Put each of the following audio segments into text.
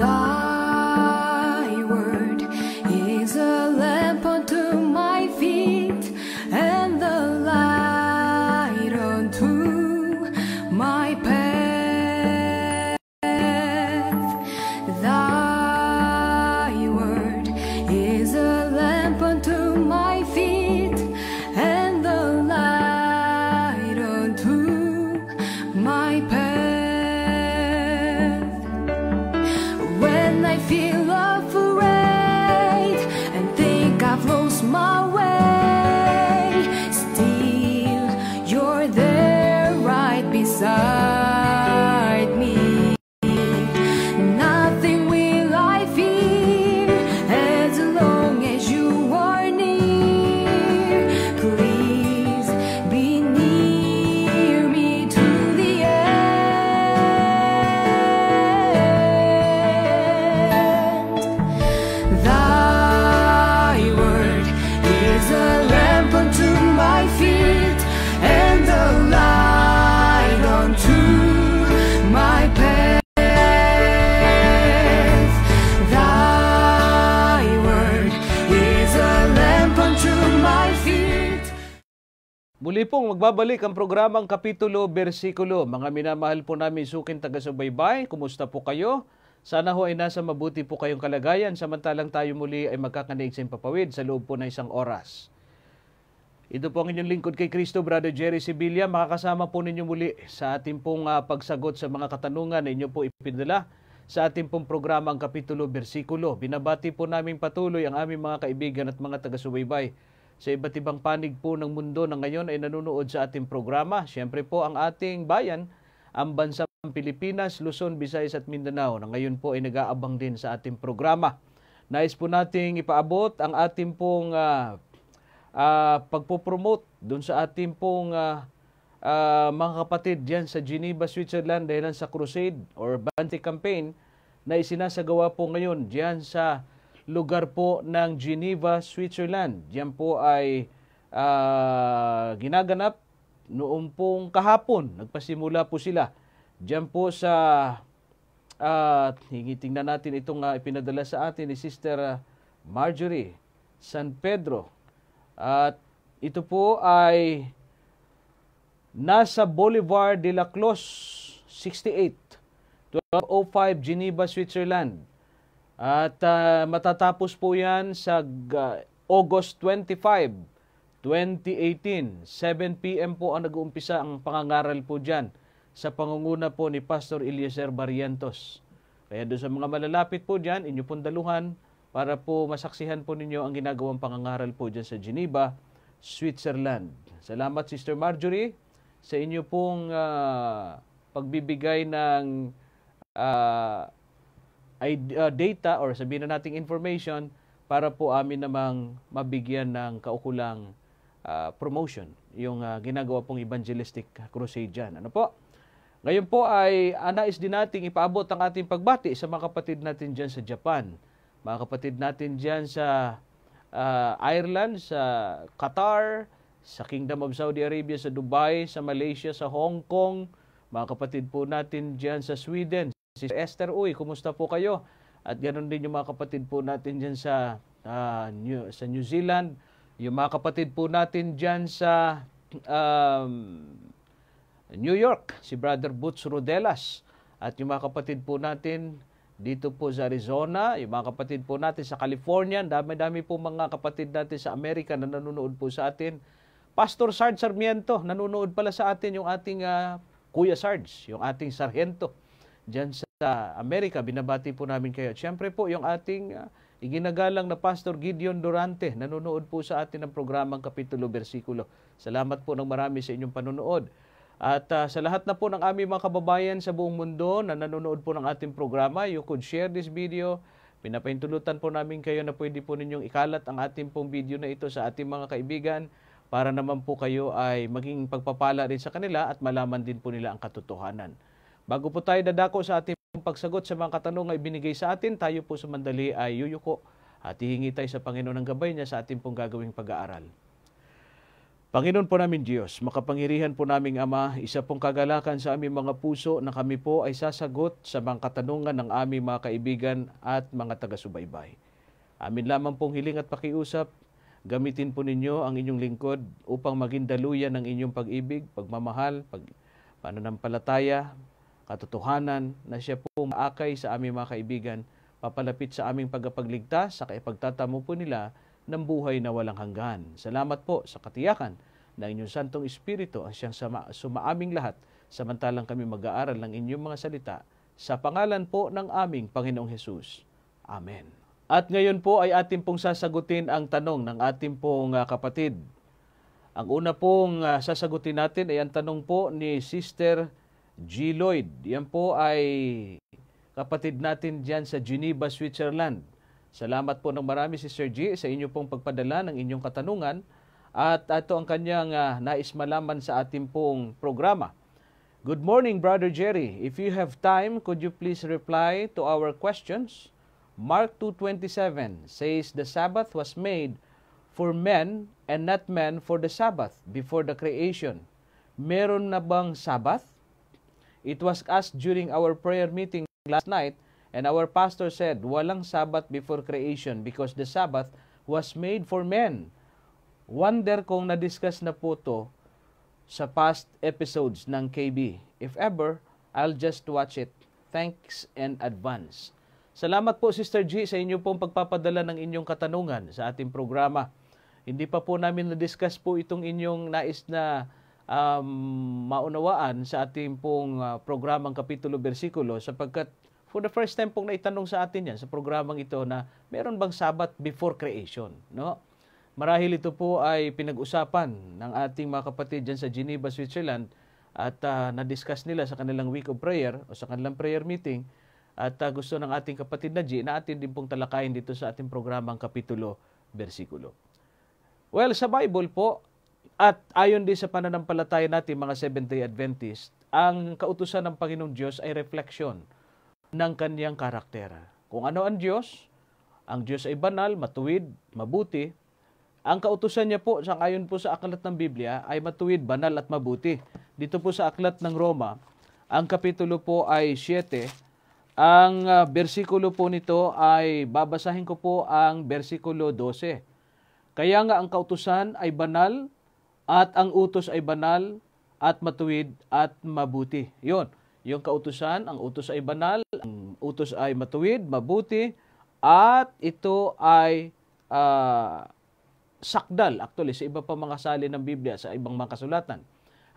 thought. Nagbabalik ang programang Kapitulo Bersikulo. Mga minamahal po namin sukin taga-subaybay, kumusta po kayo? Sana ho ay nasa mabuti po kayong kalagayan samantalang tayo muli ay magkakanaig sa papawid sa loob po ng isang oras. Ito po ang inyong lingkod kay Kristo, Brother Jerry Sibilia. Makakasama po ninyo muli sa ating pong uh, pagsagot sa mga katanungan na inyo po ipinadala sa ating pong programang Kapitulo Bersikulo. Binabati po namin patuloy ang aming mga kaibigan at mga taga-subaybay sa iba't ibang panig po ng mundo na ngayon ay nanonood sa ating programa. Siyempre po ang ating bayan, ang bansang Pilipinas, Luzon, Visayas at Mindanao na ngayon po ay nag-aabang din sa ating programa. Nais po nating ipaabot ang ating pong uh, uh, pagpopromote doon sa ating pong uh, uh, mga kapatid diyan sa Geneva, Switzerland dahil sa crusade or bounty campaign na isinasagawa po ngayon diyan sa lugar po ng Geneva, Switzerland. Diyan po ay uh, ginaganap noong pong kahapon. Nagpasimula po sila. Diyan po sa at uh, tingnan natin itong uh, ipinadala sa atin ni Sister ah, Marjorie San Pedro. At ito po ay nasa Boulevard de la Clos 68, 1205 Geneva, Switzerland. At uh, matatapos po yan sa uh, August 25, 2018. 7pm po ang nag-uumpisa ang pangangaral po dyan sa pangunguna po ni Pastor Eliezer Barrientos. Kaya doon sa mga malalapit po dyan, inyo pong daluhan para po masaksihan po ninyo ang ginagawang pangangaral po dyan sa Geneva, Switzerland. Salamat Sister Marjorie sa inyo pong uh, pagbibigay ng uh, ay uh, data or sabihin na nating information para po amin namang mabigyan ng kaukulang uh, promotion yung uh, ginagawa pong evangelistic crusade dyan. Ano po? Ngayon po ay anais din nating ipaabot ang ating pagbati sa mga kapatid natin dyan sa Japan, mga kapatid natin dyan sa uh, Ireland, sa Qatar, sa Kingdom of Saudi Arabia, sa Dubai, sa Malaysia, sa Hong Kong, mga kapatid po natin dyan sa Sweden, Si Esther Uy, kumusta po kayo? At ganoon din yung mga kapatid po natin dyan sa, uh, New, sa New Zealand. Yung mga kapatid po natin dyan sa um, New York, si Brother Boots Rodelas. At yung mga kapatid po natin dito po sa Arizona, yung mga kapatid po natin sa California, dami-dami po mga kapatid natin sa Amerika na nanonood po sa atin. Pastor Sarge Sarmiento, nanonood pala sa atin yung ating uh, Kuya Sarge, yung ating sargento. dyan sa sa Amerika. Binabati po namin kayo. Siyempre po yung ating uh, iginagalang na Pastor Gideon Durante. Nanonood po sa atin ng programang Kapitulo Versikulo. Salamat po ng marami sa inyong panonood. At uh, sa lahat na po ng aming mga kababayan sa buong mundo na nanonood po ng ating programa, you could share this video. Pinapahintulutan po namin kayo na pwede po ninyong ikalat ang ating pong video na ito sa ating mga kaibigan para naman po kayo ay maging pagpapala rin sa kanila at malaman din po nila ang katotohanan. Bago po tayo dadako sa ating Pagsagot sa mga katanong na ibinigay sa atin, tayo po sa mandali ay yuyuko at hihingi tayo sa Panginoon ng gabay niya sa ating pong gagawing pag-aaral. Panginoon po namin Diyos, makapangyarihan po naming Ama, isa pong kagalakan sa aming mga puso na kami po ay sasagot sa mga katanungan ng aming mga kaibigan at mga taga-subaybay. Amin lamang pong hiling at pakiusap, gamitin po ninyo ang inyong lingkod upang maging daluyan ng inyong pag-ibig, pagmamahal, pag pananampalataya, katotohanan na siya po maakay sa aming mga kaibigan, papalapit sa aming pagkapagligtas sa kaipagtatamo po nila ng buhay na walang hanggan. Salamat po sa katiyakan na inyong Santong Espiritu ang siyang sama, sumaaming lahat samantalang kami mag-aaral ng inyong mga salita sa pangalan po ng aming Panginoong Hesus. Amen. At ngayon po ay atin pong sasagutin ang tanong ng ating pong ah, kapatid. Ang una pong ah, sasagutin natin ay ang tanong po ni Sister G. Lloyd. Yan po ay kapatid natin dyan sa Geneva, Switzerland. Salamat po ng marami si Sir G sa inyo pong pagpadala ng inyong katanungan at ito ang kanyang uh, nais malaman sa ating pong programa. Good morning, Brother Jerry. If you have time, could you please reply to our questions? Mark 2.27 says, The Sabbath was made for men and not men for the Sabbath before the creation. Meron na bang Sabbath? It was asked during our prayer meeting last night, and our pastor said, Walang Sabbath before creation because the Sabbath was made for men. Wonder kung na-discuss na po to sa past episodes ng KB. If ever, I'll just watch it. Thanks in advance. Salamat po Sister G sa inyo pong pagpapadala ng inyong katanungan sa ating programa. Hindi pa po namin na-discuss po itong inyong nais na um, maunawaan sa ating pong uh, programang kapitulo bersikulo sapagkat for the first time pong naitanong sa atin yan sa programang ito na meron bang sabat before creation, no? Marahil ito po ay pinag-usapan ng ating mga kapatid dyan sa Geneva, Switzerland at uh, na-discuss nila sa kanilang week of prayer o sa kanilang prayer meeting at uh, gusto ng ating kapatid na G na atin din pong talakayin dito sa ating programang kapitulo bersikulo. Well, sa Bible po, at ayon din sa pananampalataya natin mga Seventh-day Adventist, ang kautusan ng Panginoong Diyos ay refleksyon ng kanyang karakter. Kung ano ang Diyos, ang Diyos ay banal, matuwid, mabuti. Ang kautusan niya po, sang ayon po sa aklat ng Biblia, ay matuwid, banal at mabuti. Dito po sa aklat ng Roma, ang kapitulo po ay 7. Ang ah, bersikulo po nito ay babasahin ko po ang bersikulo 12. Kaya nga ang kautusan ay banal, at ang utos ay banal at matuwid at mabuti. Yon, yung kautusan, ang utos ay banal, ang utos ay matuwid, mabuti, at ito ay uh, sakdal actually sa iba pa mga sali ng Biblia, sa ibang mga kasulatan.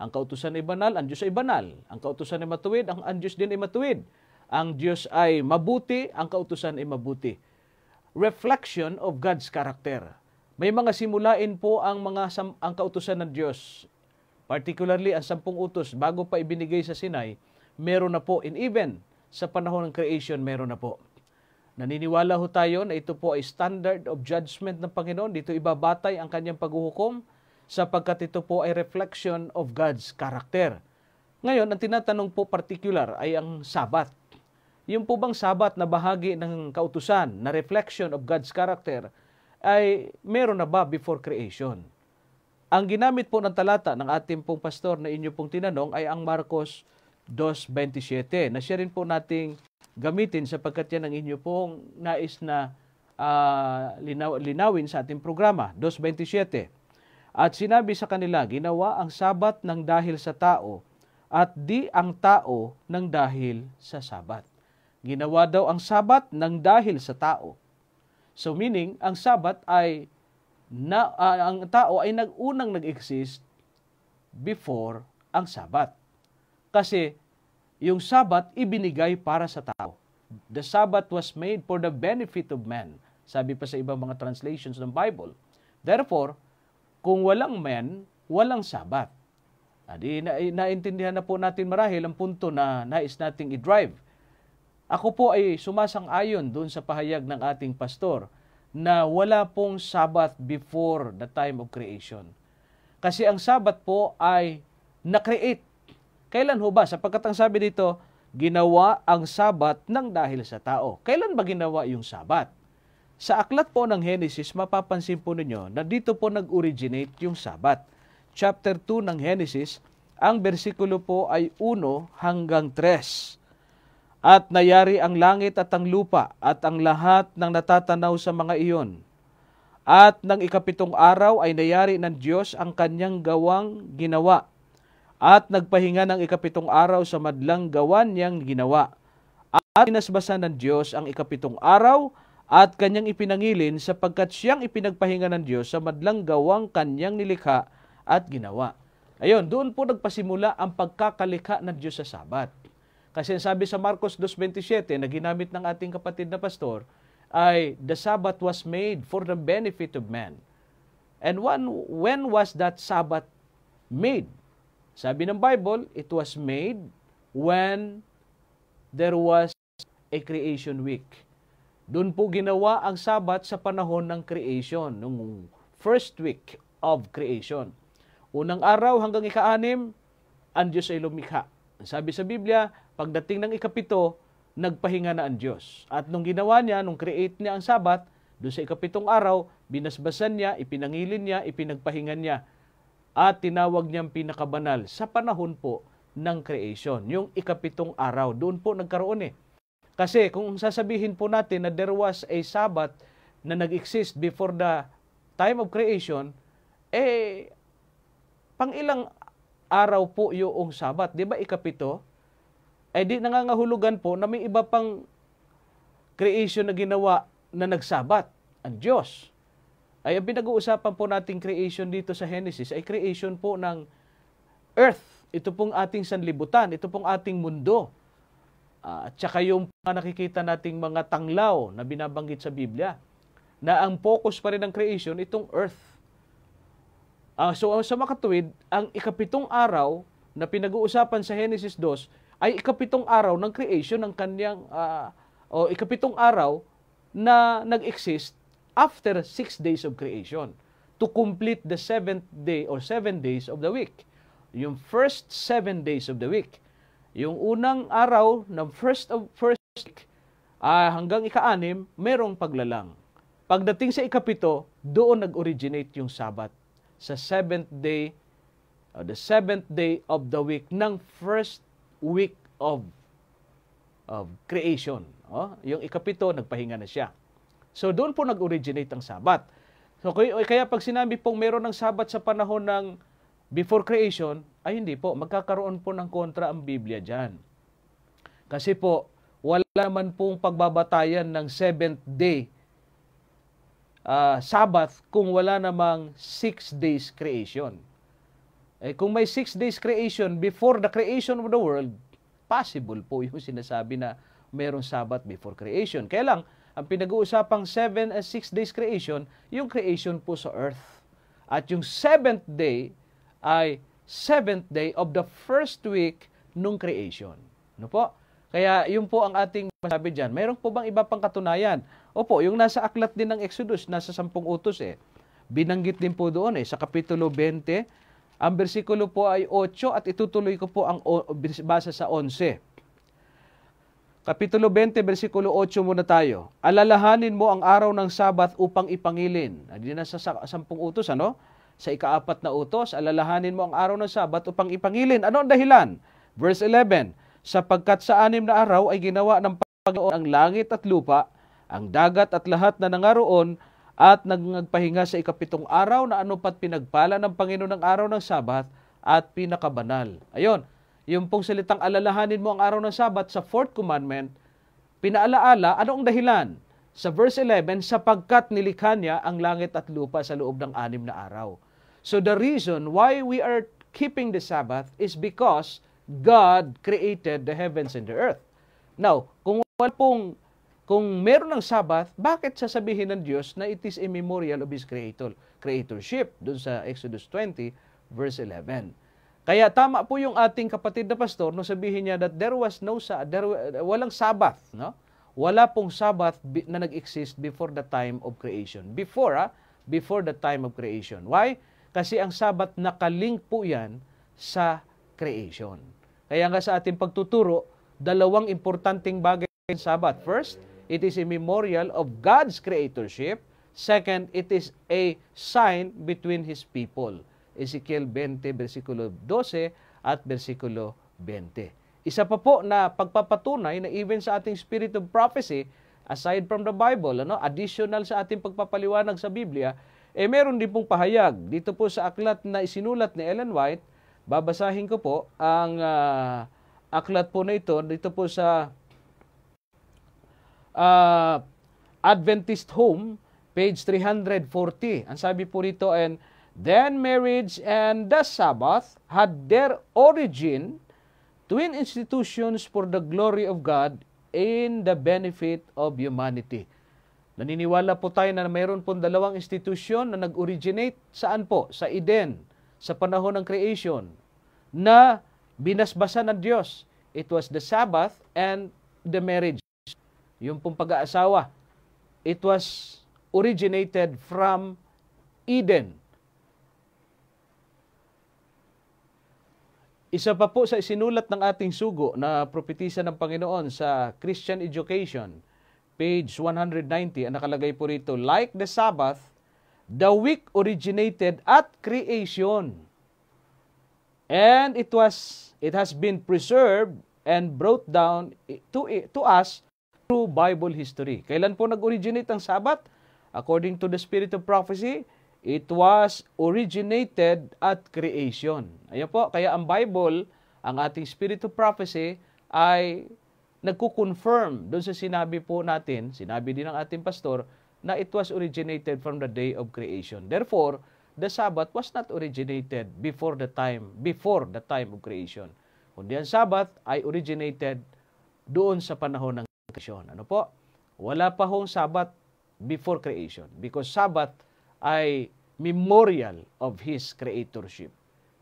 Ang kautusan ay banal, ang Diyos ay banal. Ang kautusan ay matuwid, ang, ang Diyos din ay matuwid. Ang Diyos ay mabuti, ang kautusan ay mabuti. Reflection of God's character. May mga simulain po ang mga ang kautusan ng Diyos. Particularly ang sampung utos bago pa ibinigay sa Sinai, meron na po in even sa panahon ng creation meron na po. Naniniwala ho tayo na ito po ay standard of judgment ng Panginoon. Dito ibabatay ang kanyang paghuhukom sapagkat ito po ay reflection of God's character. Ngayon, ang tinatanong po particular ay ang Sabat. Yung po bang Sabat na bahagi ng kautusan, na reflection of God's character, ay meron na ba before creation? Ang ginamit po ng talata ng ating pong pastor na inyo pong tinanong ay ang Marcos 2.27 na siya rin po nating gamitin sapagkat yan ang inyo pong nais na uh, linaw, linawin sa ating programa, 2.27. At sinabi sa kanila, ginawa ang sabat ng dahil sa tao at di ang tao ng dahil sa sabat. Ginawa daw ang sabat ng dahil sa tao So meaning, ang Sabat ay na, uh, ang tao ay nagunang nag-exist before ang Sabat. Kasi yung Sabat ibinigay para sa tao. The Sabbath was made for the benefit of men. Sabi pa sa ibang mga translations ng Bible. Therefore, kung walang men, walang Sabat. Adi, ah, na, eh, naintindihan na po natin marahil ang punto na nais nating i-drive ako po ay sumasang-ayon doon sa pahayag ng ating pastor na wala pong Sabbath before the time of creation. Kasi ang Sabbath po ay na-create. Kailan ho ba? Sapagkat ang sabi dito, ginawa ang Sabbath ng dahil sa tao. Kailan ba ginawa yung Sabbath? Sa aklat po ng Henesis, mapapansin po ninyo na dito po nag-originate yung Sabbath. Chapter 2 ng Henesis, ang bersikulo po ay 1 hanggang 3. At nayari ang langit at ang lupa at ang lahat ng natatanaw sa mga iyon. At ng ikapitong araw ay nayari ng Diyos ang kanyang gawang ginawa. At nagpahinga ng ikapitong araw sa madlang gawan niyang ginawa. At pinasbasan ng Diyos ang ikapitong araw at kanyang ipinangilin sapagkat siyang ipinagpahinga ng Diyos sa madlang gawang kanyang nilikha at ginawa. Ayon, doon po nagpasimula ang pagkakalikha ng Diyos sa Sabat. Kasi sabi sa Marcos 2.27 na ginamit ng ating kapatid na pastor ay the Sabbath was made for the benefit of man. And when, when was that Sabbath made? Sabi ng Bible, it was made when there was a creation week. Doon po ginawa ang Sabbath sa panahon ng creation, nung first week of creation. Unang araw hanggang ika-anim, ang Diyos ay lumikha. Sabi sa Biblia, Pagdating ng ikapito, nagpahinga na ang Diyos. At nung ginawa niya, nung create niya ang Sabat, doon sa ikapitong araw, binasbasan niya, ipinangilin niya, ipinagpahinga niya. At tinawag niyang pinakabanal sa panahon po ng creation, yung ikapitong araw. Doon po nagkaroon eh. Kasi kung sasabihin po natin na there was a Sabbath na nag-exist before the time of creation, eh, pang ilang araw po yung Sabbath? Di ba ikapito? ay eh, di nangangahulugan po na may iba pang creation na ginawa na nagsabat, ang Diyos. Ay ang pinag-uusapan po nating creation dito sa Genesis ay creation po ng earth. Ito pong ating sanlibutan, ito pong ating mundo. Uh, at saka yung mga nakikita nating mga tanglaw na binabanggit sa Biblia na ang focus pa rin ng creation itong earth. Uh, so sa makatuwid, ang ikapitong araw na pinag-uusapan sa Genesis 2 ay ikapitong araw ng creation ng kanyang uh, o ikapitong araw na nag-exist after six days of creation to complete the seventh day or seven days of the week. Yung first seven days of the week. Yung unang araw ng first of first week uh, hanggang ika-anim, merong paglalang. Pagdating sa ikapito, doon nag-originate yung Sabat sa seventh day or ah, the seventh day of the week ng first week of of creation. Oh, yung ikapito, nagpahinga na siya. So doon po nag-originate ang Sabat. So kaya pag sinabi pong meron ng Sabat sa panahon ng before creation, ay hindi po, magkakaroon po ng kontra ang Biblia dyan. Kasi po, wala man pong pagbabatayan ng seventh day uh, Sabbath kung wala namang six days creation. Eh, kung may six days creation before the creation of the world, possible po yung sinasabi na mayroong Sabat before creation. Kaya lang, ang pinag-uusapang seven and six days creation, yung creation po sa earth. At yung seventh day ay seventh day of the first week nung creation. No po? Kaya yun po ang ating masabi dyan. Mayroon po bang iba pang katunayan? Opo, yung nasa aklat din ng Exodus, nasa sampung utos eh. Binanggit din po doon eh, sa Kapitulo 20, ang bersikulo po ay 8 at itutuloy ko po ang basa sa 11. Kapitulo 20, bersikulo 8 muna tayo. Alalahanin mo ang araw ng Sabat upang ipangilin. Hindi na sa sampung utos, ano? Sa ikaapat na utos, alalahanin mo ang araw ng Sabat upang ipangilin. Ano ang dahilan? Verse 11, Sapagkat sa anim na araw ay ginawa ng Panginoon ang langit at lupa, ang dagat at lahat na nangaroon, at nagpahinga sa ikapitong araw na ano pat pinagpala ng Panginoon ng araw ng Sabat at pinakabanal. Ayon, yung pong salitang alalahanin mo ang araw ng Sabat sa fourth commandment, pinaalaala ano ang dahilan? Sa verse 11, sapagkat nilikha niya ang langit at lupa sa loob ng anim na araw. So the reason why we are keeping the Sabbath is because God created the heavens and the earth. Now, kung wala pong kung meron ng Sabbath, bakit sasabihin ng Diyos na it is a memorial of His creator, creatorship Doon sa Exodus 20 verse 11? Kaya tama po yung ating kapatid na pastor no sabihin niya that there was no there, walang Sabbath, no? Wala pong Sabbath na nag-exist before the time of creation. Before, ah, before the time of creation. Why? Kasi ang Sabbath nakalink po yan sa creation. Kaya nga sa ating pagtuturo, dalawang importanteng bagay sa Sabbath. First, It is a memorial of God's creatorship. Second, it is a sign between His people. Ezekiel 20, versikulo 12 at versikulo 20. Isa pa po na pagpapatunay na even sa ating spirit of prophecy, aside from the Bible, ano, additional sa ating pagpapaliwanag sa Biblia, eh meron din pong pahayag. Dito po sa aklat na isinulat ni Ellen White, babasahin ko po ang uh, aklat po na ito dito po sa uh, Adventist Home, page 340. Ang sabi po rito, and then marriage and the Sabbath had their origin, twin institutions for the glory of God in the benefit of humanity. Naniniwala po tayo na mayroon pong dalawang institusyon na nag-originate saan po? Sa Eden, sa panahon ng creation, na binasbasan ng Diyos. It was the Sabbath and the marriage. Yung pong pag-aasawa, it was originated from Eden. Isa pa po sa isinulat ng ating sugo na propetisa ng Panginoon sa Christian Education, page 190, ang nakalagay po rito, Like the Sabbath, the week originated at creation. And it was it has been preserved and brought down to, to us True Bible History. Kailan po nag-originate ang Sabat? According to the Spirit of Prophecy, it was originated at creation. Ayan po, kaya ang Bible, ang ating Spirit of Prophecy, ay nagko-confirm doon sa sinabi po natin, sinabi din ng ating pastor, na it was originated from the day of creation. Therefore, the Sabbath was not originated before the time, before the time of creation. Kundi ang Sabbath ay originated doon sa panahon ng creation. Ano po? Wala pa hong Sabat before creation because Sabat ay memorial of His creatorship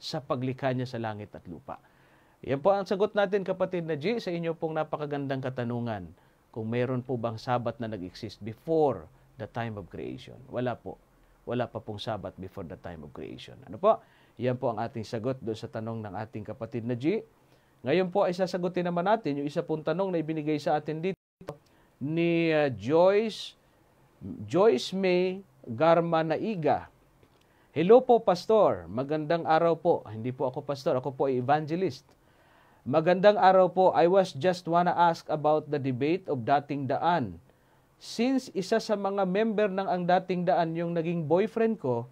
sa paglikha niya sa langit at lupa. Yan po ang sagot natin kapatid na G sa inyo pong napakagandang katanungan kung meron po bang Sabat na nag-exist before the time of creation. Wala po. Wala pa pong Sabat before the time of creation. Ano po? Yan po ang ating sagot doon sa tanong ng ating kapatid na G. Ngayon po ay sasagutin naman natin yung isa pong tanong na ibinigay sa atin dito ni uh, Joyce Joyce May Garma Naiga. Hello po pastor, magandang araw po. Hindi po ako pastor, ako po evangelist. Magandang araw po. I was just wanna ask about the debate of dating daan. Since isa sa mga member ng ang dating daan yung naging boyfriend ko,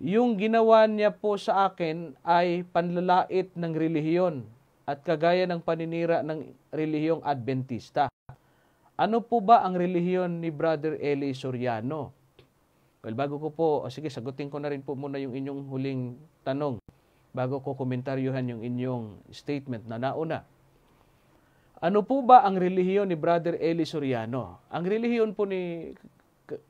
yung ginawa niya po sa akin ay panlalait ng relihiyon at kagaya ng paninira ng relihiyong Adventista. Ano po ba ang relihiyon ni Brother Eli Soriano? Well, bago ko po, oh, sige, sagutin ko na rin po muna yung inyong huling tanong bago ko komentaryuhan yung inyong statement na nauna. Ano po ba ang relihiyon ni Brother Eli Soriano? Ang relihiyon po ni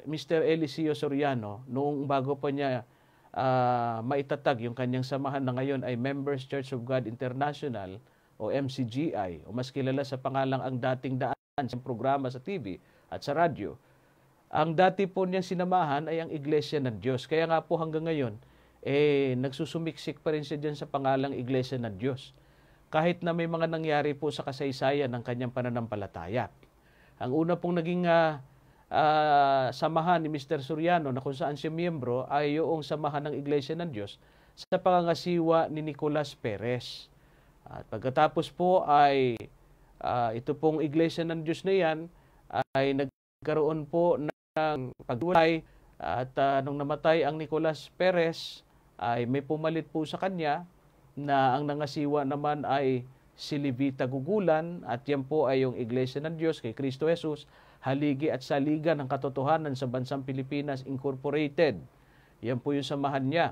Mr. Eliseo Soriano noong bago pa niya uh, maitatag yung kanyang samahan na ngayon ay Members Church of God International o MCGI o mas kilala sa pangalang ang dating daan ang programa sa TV at sa radyo. Ang dati po niyang sinamahan ay ang Iglesia ng Diyos. Kaya nga po hanggang ngayon, eh, nagsusumiksik pa rin siya dyan sa pangalang Iglesia ng Diyos. Kahit na may mga nangyari po sa kasaysayan ng kanyang pananampalataya. Ang una pong naging uh, uh, samahan ni Mr. Suryano na kung saan siya miyembro ay yung samahan ng Iglesia ng Diyos sa pangangasiwa ni Nicolas Perez. At pagkatapos po ay uh, ito pong iglesia ng Diyos na yan ay nagkaroon po ng pagdulay at uh, nung namatay ang Nicolas Perez ay may pumalit po sa kanya na ang nangasiwa naman ay si Levita Gugulan at yan po ay yung Iglesia ng Diyos kay Kristo Jesus, haligi at saliga ng katotohanan sa Bansang Pilipinas Incorporated. Yan po yung samahan niya.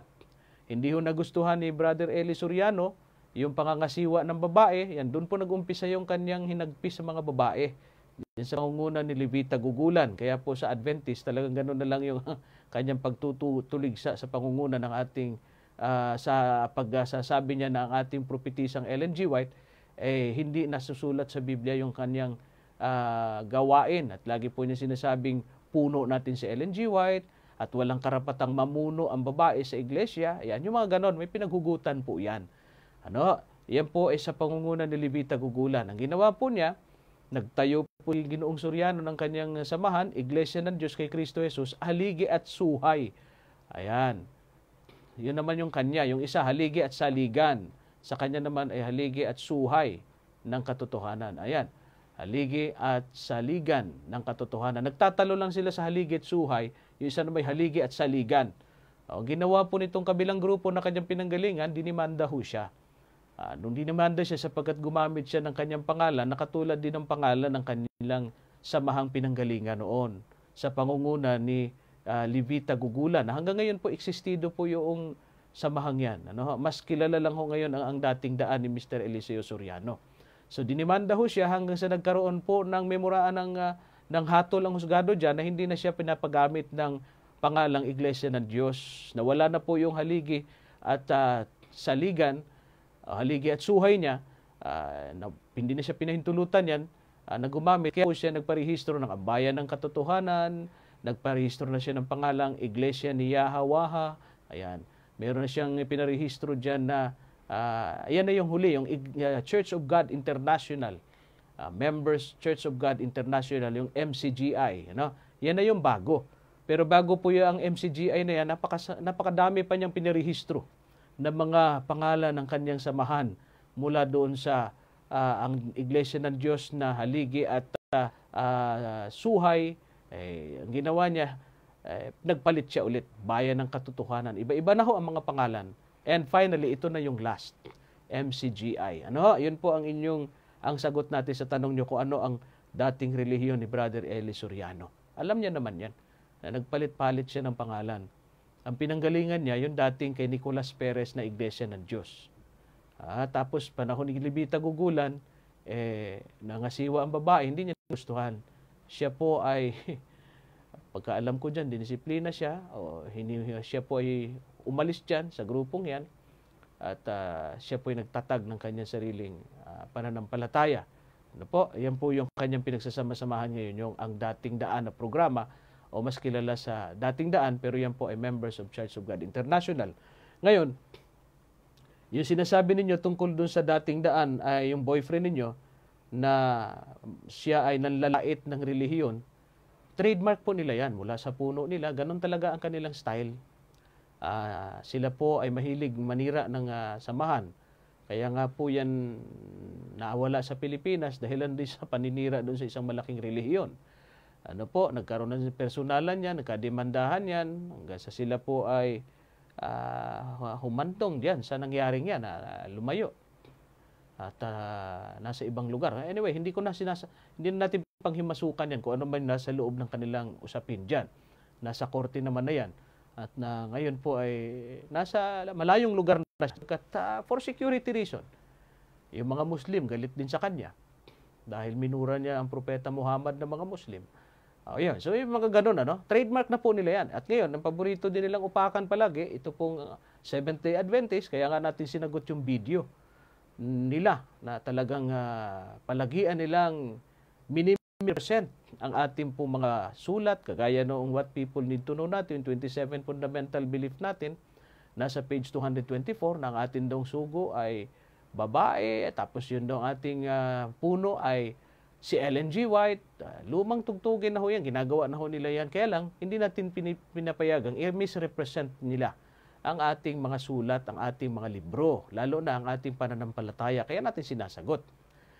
Hindi ho nagustuhan ni Brother Eli Suryano yung pangangasiwa ng babae, yan doon po nag nagumpisa yung kanyang hinagpis sa mga babae. Yan sa pangunan ni Levita Gugulan. Kaya po sa Adventist, talagang ganun na lang yung kanyang pagtutulig sa, sa pangunguna ng ating uh, sa pagsasabi niya na ang ating propetisang Ellen G. White eh hindi nasusulat sa Biblia yung kanyang uh, gawain at lagi po niya sinasabing puno natin si Ellen G. White at walang karapatang mamuno ang babae sa iglesia. Ayan, yung mga ganon, may pinaghugutan po yan. Ano? Yan po ay sa pangunguna ni Levita Gugulan. Ang ginawa po niya, nagtayo po yung Ginoong Suryano ng kanyang samahan, Iglesia ng Diyos kay Kristo Jesus, haligi at suhay. Ayan. Yun naman yung kanya. Yung isa, haligi at saligan. Sa kanya naman ay haligi at suhay ng katotohanan. Ayan. Haligi at saligan ng katotohanan. Nagtatalo lang sila sa haligi at suhay. Yung isa naman ay haligi at saligan. O, ginawa po nitong kabilang grupo na kanyang pinanggalingan, dinimanda ho siya. Uh, nung dinimanda siya sapagkat gumamit siya ng kanyang pangalan, na katulad din ng pangalan ng kanilang samahang pinanggalingan noon sa pangunguna ni uh, Levita Gugulan. Hanggang ngayon po existido po yung samahang yan. Ano? Mas kilala lang ho ngayon ang, ang dating daan ni Mr. Eliseo Soriano. So dinimanda ho siya hanggang sa nagkaroon po ng memoraan ng, uh, ng hatol ang husgado dyan na hindi na siya pinapagamit ng pangalang Iglesia ng Diyos. na wala na po yung haligi at uh, saligan uh, haligi at suhay niya, uh, na, hindi na siya pinahintulutan yan, uh, ah, nagumamit. Kaya po siya nagparehistro ng Ambayan ng Katotohanan, nagparehistro na siya ng pangalang Iglesia ni Yahawaha. Ayan. Meron na siyang pinarehistro dyan na, uh, ayan na yung huli, yung Church of God International. Uh, Members Church of God International, yung MCGI. Ano? Yan na yung bago. Pero bago po yung MCGI na yan, napaka, napakadami pa niyang pinirehistro na mga pangalan ng kanyang samahan mula doon sa uh, ang Iglesia ng Diyos na haligi at uh, uh, suhay. Eh, ang ginawa niya, eh, nagpalit siya ulit, bayan ng katotohanan. Iba-iba na ho ang mga pangalan. And finally, ito na yung last, MCGI. Ano ho? Yun po ang inyong ang sagot natin sa tanong niyo kung ano ang dating relihiyon ni Brother Eli Soriano. Alam niya naman yan, na nagpalit-palit siya ng pangalan. Ang pinanggalingan niya, yung dating kay Nicolas Perez na Iglesia ng Diyos. Ah, tapos panahon ni Libita Gugulan, eh, nangasiwa ang babae, hindi niya gustuhan. Siya po ay, pagkaalam ko dyan, dinisiplina siya, o hindi, siya po ay umalis dyan sa grupong yan, at uh, siya po ay nagtatag ng kanyang sariling uh, pananampalataya. Ano po, yan po yung kanyang pinagsasama-samahan ngayon, yung ang dating daan na programa o mas kilala sa dating daan pero yan po ay members of Church of God International. Ngayon, yung sinasabi ninyo tungkol dun sa dating daan ay yung boyfriend ninyo na siya ay nanlalait ng relihiyon, trademark po nila yan mula sa puno nila. Ganon talaga ang kanilang style. Uh, sila po ay mahilig manira ng uh, samahan. Kaya nga po yan naawala sa Pilipinas dahilan din sa paninira doon sa isang malaking relihiyon ano po, nagkaroon ng personalan yan, nagkademandahan yan, hanggang sa sila po ay uh, humantong diyan sa nangyaring yan, uh, lumayo. At uh, nasa ibang lugar. Anyway, hindi ko na sinasa, hindi na natin panghimasukan yan kung ano man nasa loob ng kanilang usapin diyan. Nasa korte naman na yan. At na ngayon po ay nasa malayong lugar na siya. Uh, for security reason, yung mga Muslim galit din sa kanya dahil minura niya ang propeta Muhammad ng mga Muslim. Oh, yun. So, yung mga ganun, ano? Trademark na po nila yan. At ngayon, ang paborito din nilang upakan palagi, ito pong uh, Seventh-day Adventist, kaya nga natin sinagot yung video nila na talagang uh, palagian nilang minimpercent ang ating pong mga sulat, kagaya noong What People Need to Know natin, 27 Fundamental Belief natin, nasa page 224 na ang ating dong sugo ay babae, tapos yun daw ating uh, puno ay si LNG White, ah, lumang tugtugin na ho yan, ginagawa na ho nila yan. Kaya lang, hindi natin pinapayagang i-misrepresent nila ang ating mga sulat, ang ating mga libro, lalo na ang ating pananampalataya. Kaya natin sinasagot.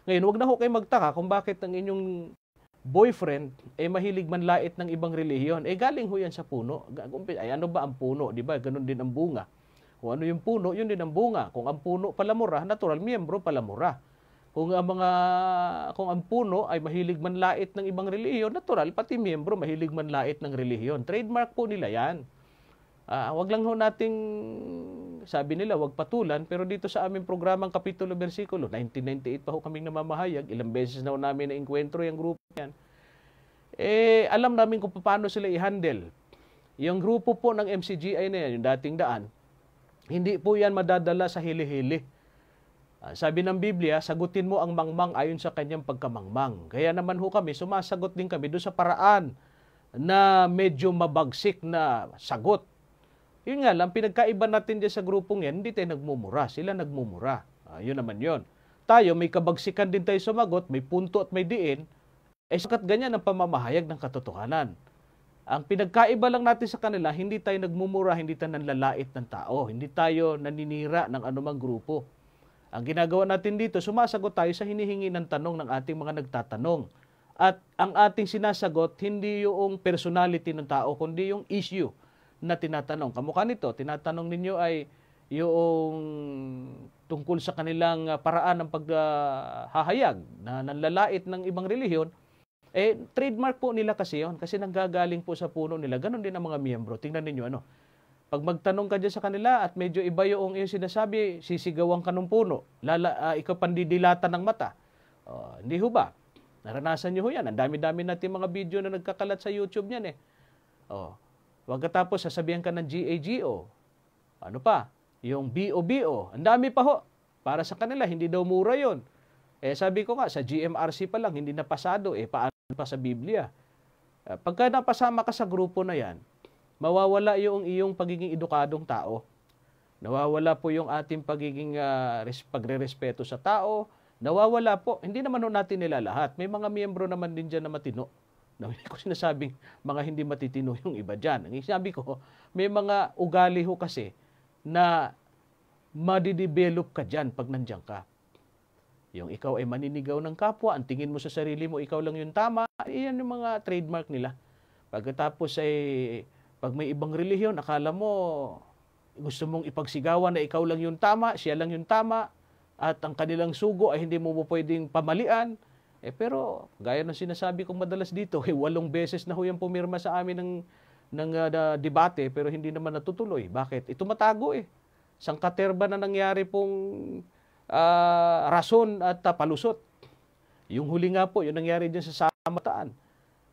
Ngayon, wag na ho kayo magtaka kung bakit ang inyong boyfriend eh mahilig manlait ng ibang relihiyon. Eh galing ho yan sa puno. Ay ano ba ang puno? Di ba? Ganun din ang bunga. Kung ano yung puno, yun din ang bunga. Kung ang puno palamura, natural miyembro palamura. Kung ang mga kung ang puno ay mahilig manlait ng ibang relihiyon, natural pati miyembro mahilig manlait ng relihiyon. Trademark po nila 'yan. Uh, wag lang ho nating sabi nila wag patulan pero dito sa aming programang kapitulo bersikulo 1998 pa ho kaming namamahayag ilang beses na ho namin na inkwentro yung grupo yan eh alam namin kung paano sila i-handle yung grupo po ng MCGI na yan yung dating daan hindi po yan madadala sa hili-hili Ah, sabi ng Biblia, sagutin mo ang mangmang ayon sa kanyang pagkamangmang. Kaya naman ho kami, sumasagot din kami doon sa paraan na medyo mabagsik na sagot. Yun nga lang, pinagkaiba natin din sa grupong yan, hindi tayo nagmumura. Sila nagmumura. Uh, yun naman yun. Tayo, may kabagsikan din tayo sumagot, may punto at may diin. Eh, sakat ganyan ang pamamahayag ng katotohanan. Ang pinagkaiba lang natin sa kanila, hindi tayo nagmumura, hindi tayo nanlalait ng tao, hindi tayo naninira ng anumang grupo. Ang ginagawa natin dito, sumasagot tayo sa hinihingi ng tanong ng ating mga nagtatanong. At ang ating sinasagot, hindi yung personality ng tao, kundi yung issue na tinatanong. Kamukha nito, tinatanong ninyo ay yung tungkol sa kanilang ah, paraan ng paghahayag na nanlalait ng ibang relihiyon, eh, trademark po nila kasi yon kasi nanggagaling po sa puno nila. Ganon din ang mga miyembro. Tingnan ninyo ano, pag magtanong ka dyan sa kanila at medyo iba yung iyong sinasabi, sisigawan ka ng puno. Lala, uh, ikaw pandidilata ng mata. Uh, hindi ho ba? Naranasan niyo ho yan. Ang dami-dami natin mga video na nagkakalat sa YouTube niyan eh. Oh. Huwag ka tapos sasabihan ka ng GAGO. Ano pa? Yung BOBO. Ang dami pa ho. Para sa kanila, hindi daw mura yon. Eh sabi ko nga, sa GMRC pa lang, hindi napasado. Eh paano pa sa Biblia? Eh, pagka napasama ka sa grupo na yan, mawawala yung iyong pagiging edukadong tao. Nawawala po yung ating pagiging uh, res- pagre-respeto sa tao. Nawawala po. Hindi naman natin nila lahat. May mga miyembro naman din dyan na matino. Na hindi ko sinasabing mga hindi matitino yung iba dyan. Ang sabi ko, may mga ugali ho kasi na madidevelop ka dyan pag nandyan ka. Yung ikaw ay maninigaw ng kapwa, ang tingin mo sa sarili mo, ikaw lang yung tama, iyan yung mga trademark nila. Pagkatapos ay pag may ibang relihiyon, akala mo gusto mong ipagsigawan na ikaw lang yung tama, siya lang yung tama, at ang kanilang sugo ay hindi mo mo pwedeng pamalian. Eh pero gaya ng sinasabi kong madalas dito, eh, walong beses na ho yung pumirma sa amin ng ng uh, debate pero hindi naman natutuloy. Bakit? Ito matago eh. Isang katerba na nangyari pong uh, rason at uh, palusot. Yung huli nga po, yung nangyari dyan sa Samataan.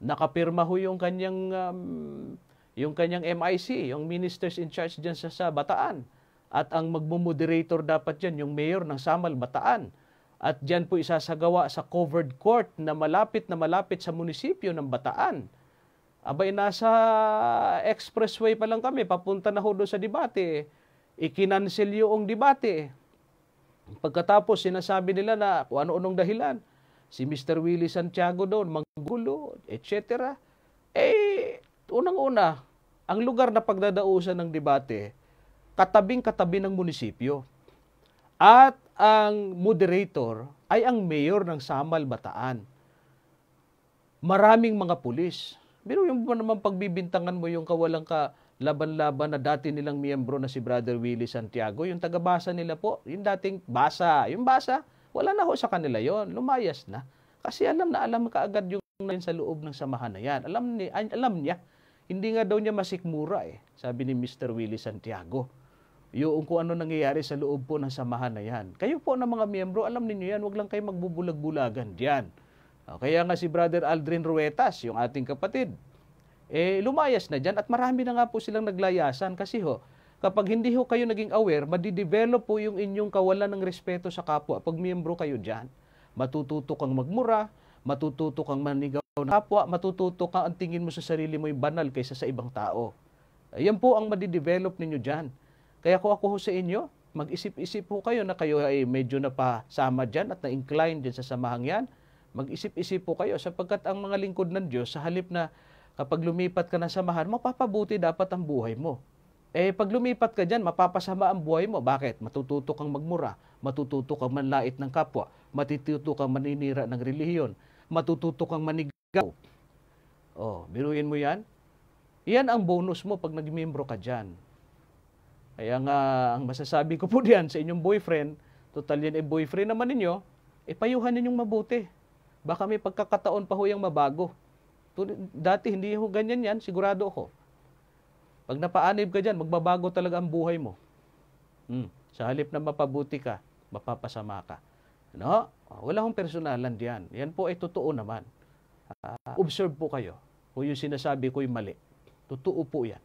Nakapirma ho yung kanyang um, yung kanyang MIC, yung ministers in charge dyan sa, sa Bataan. At ang magmumoderator dapat dyan, yung mayor ng Samal, Bataan. At dyan po isasagawa sa covered court na malapit na malapit sa munisipyo ng Bataan. Abay, nasa expressway pa lang kami, papunta na ho sa debate. Ikinansel yung debate. Pagkatapos, sinasabi nila na kung ano-anong dahilan. Si Mr. Willie Santiago doon, manggulo, etc. Eh, Unang-una, ang lugar na pagdadausan ng debate, katabing-katabi ng munisipyo. At ang moderator ay ang mayor ng Samal, Bataan. Maraming mga pulis. Pero yung naman pagbibintangan mo yung kawalang ka, laban-laban na dati nilang miyembro na si Brother Willie Santiago, yung tagabasa nila po, yung dating basa, yung basa, wala na ho sa kanila yon lumayas na. Kasi alam na alam kaagad yung sa loob ng samahan na yan. Alam, ni, alam niya hindi nga daw niya masikmura eh, sabi ni Mr. Willie Santiago. Yung kung ano nangyayari sa loob po ng samahan na yan. Kayo po ng mga miyembro, alam niyo yan, wag lang kayo magbubulag-bulagan diyan. Kaya nga si Brother Aldrin Ruetas, yung ating kapatid, eh lumayas na diyan at marami na nga po silang naglayasan kasi ho, kapag hindi ho kayo naging aware, madidevelop po yung inyong kawalan ng respeto sa kapwa pag miyembro kayo diyan. Matututo kang magmura, matututo kang manigaw kapwa, matututo ka ang tingin mo sa sarili mo mo'y banal kaysa sa ibang tao. Yan po ang madidevelop ninyo dyan. Kaya ko ako sa inyo, mag-isip-isip po kayo na kayo ay medyo napasama dyan at na-incline dyan sa samahang yan. Mag-isip-isip po kayo sapagkat ang mga lingkod ng Diyos sa halip na kapag lumipat ka ng samahan, mapapabuti dapat ang buhay mo. Eh, pag lumipat ka dyan, mapapasama ang buhay mo. Bakit? Matututo kang magmura, matututo kang manlait ng kapwa, matututo kang maninira ng relihiyon, matututo kang manig Go. Oh, biruin mo yan. Yan ang bonus mo pag nagmiyembro ka diyan. Kaya nga, ang masasabi ko po diyan sa inyong boyfriend, total yan ay eh, boyfriend naman ninyo, ipayuhan eh, ninyong mabuti. Baka may pagkakataon pa ho yung mabago. Dati hindi ho ganyan yan, sigurado ako. Pag napaanib ka dyan, magbabago talaga ang buhay mo. Hmm. Sa halip na mapabuti ka, mapapasama ka. No? Wala hong personalan diyan. Yan po ay totoo naman. Uh, observe po kayo kung yung sinasabi ko'y mali. Totoo po yan.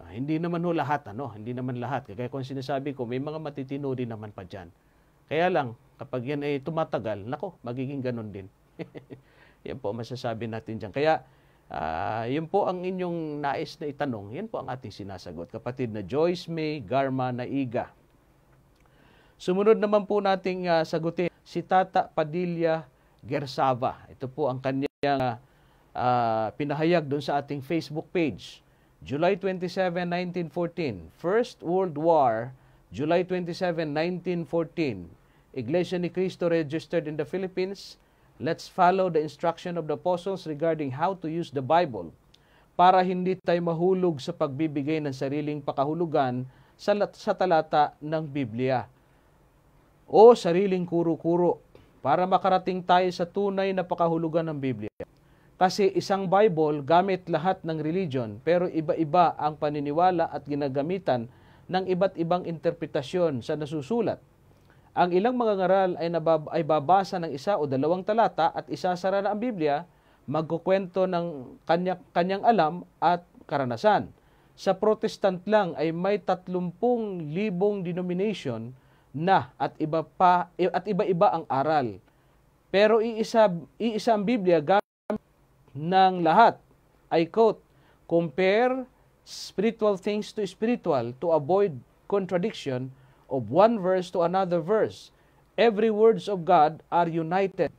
Uh, hindi naman ho lahat, ano? Hindi naman lahat. Kaya kung sinasabi ko, may mga matitino din naman pa dyan. Kaya lang, kapag yan ay tumatagal, nako, magiging ganun din. yan po masasabi natin dyan. Kaya, uh, yun po ang inyong nais na itanong. Yan po ang ating sinasagot. Kapatid na Joyce May Garma Naiga. Sumunod naman po nating uh, sagutin si Tata Padilla Gersava. Ito po ang kanyang uh, pinahayag doon sa ating Facebook page. July 27, 1914, First World War, July 27, 1914, Iglesia ni Cristo registered in the Philippines. Let's follow the instruction of the apostles regarding how to use the Bible para hindi tayo mahulog sa pagbibigay ng sariling pakahulugan sa, sa talata ng Biblia o sariling kuro-kuro para makarating tayo sa tunay na pakahulugan ng Biblia. Kasi isang Bible gamit lahat ng religion pero iba-iba ang paniniwala at ginagamitan ng iba't ibang interpretasyon sa nasusulat. Ang ilang mga ngaral ay, nabab- ay babasa ng isa o dalawang talata at isasara na ang Biblia, magkukwento ng kanya- kanyang alam at karanasan. Sa Protestant lang ay may 30,000 denomination na at iba pa eh, at iba-iba ang aral. Pero iisa iisang Biblia gamit ng lahat. I quote, compare spiritual things to spiritual to avoid contradiction of one verse to another verse. Every words of God are united.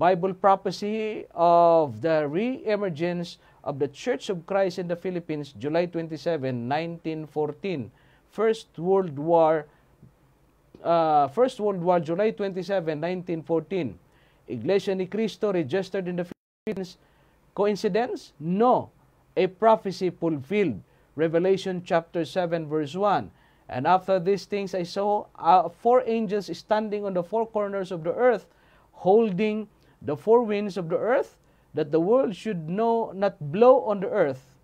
Bible prophecy of the re-emergence of the Church of Christ in the Philippines, July 27, 1914. First World War uh, First World War, July 27, 1914. Iglesia ni Cristo registered in the Philippines. Coincidence? No. A prophecy fulfilled. Revelation chapter 7 verse 1. And after these things I saw uh, four angels standing on the four corners of the earth, holding the four winds of the earth, that the world should know not blow on the earth,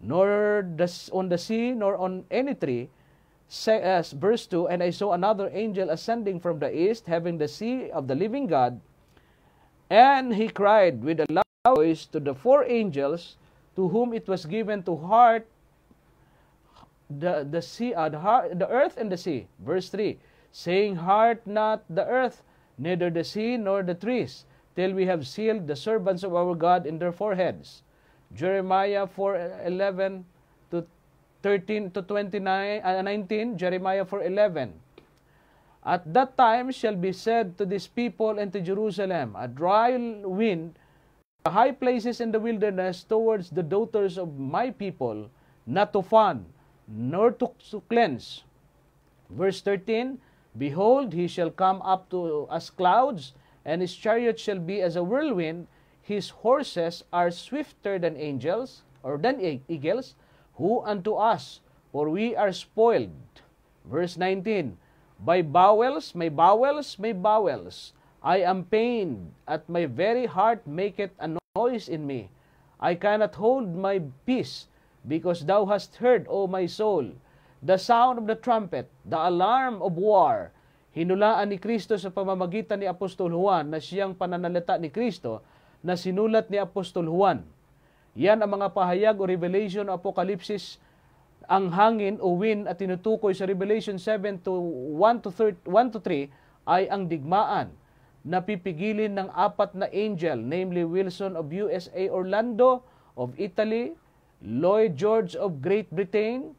nor the, on the sea, nor on any tree, verse 2, And I saw another angel ascending from the east, having the seal of the living God. And he cried with a loud voice to the four angels, to whom it was given to heart the, the sea, uh, the, heart, the earth and the sea. Verse 3, saying, Heart not the earth, neither the sea nor the trees, till we have sealed the servants of our God in their foreheads. Jeremiah 4.11 13 to 29, uh, 19, Jeremiah 4, 11. At that time shall be said to this people and to Jerusalem, a dry wind, the high places in the wilderness towards the daughters of my people, not to fan, nor to, to cleanse. Verse 13, Behold, he shall come up to as clouds, and his chariot shall be as a whirlwind. His horses are swifter than angels, or than eagles. who unto us, for we are spoiled. Verse 19, By bowels, may bowels, may bowels, I am pained, at my very heart maketh a noise in me. I cannot hold my peace, because thou hast heard, O my soul, the sound of the trumpet, the alarm of war. Hinulaan ni Kristo sa pamamagitan ni Apostol Juan na siyang pananalita ni Kristo na sinulat ni Apostol Juan yan ang mga pahayag o revelation o apokalipsis ang hangin o wind at tinutukoy sa Revelation 7 to 1 to 3, 1 to 3 ay ang digmaan na pipigilin ng apat na angel, namely Wilson of USA Orlando of Italy, Lloyd George of Great Britain,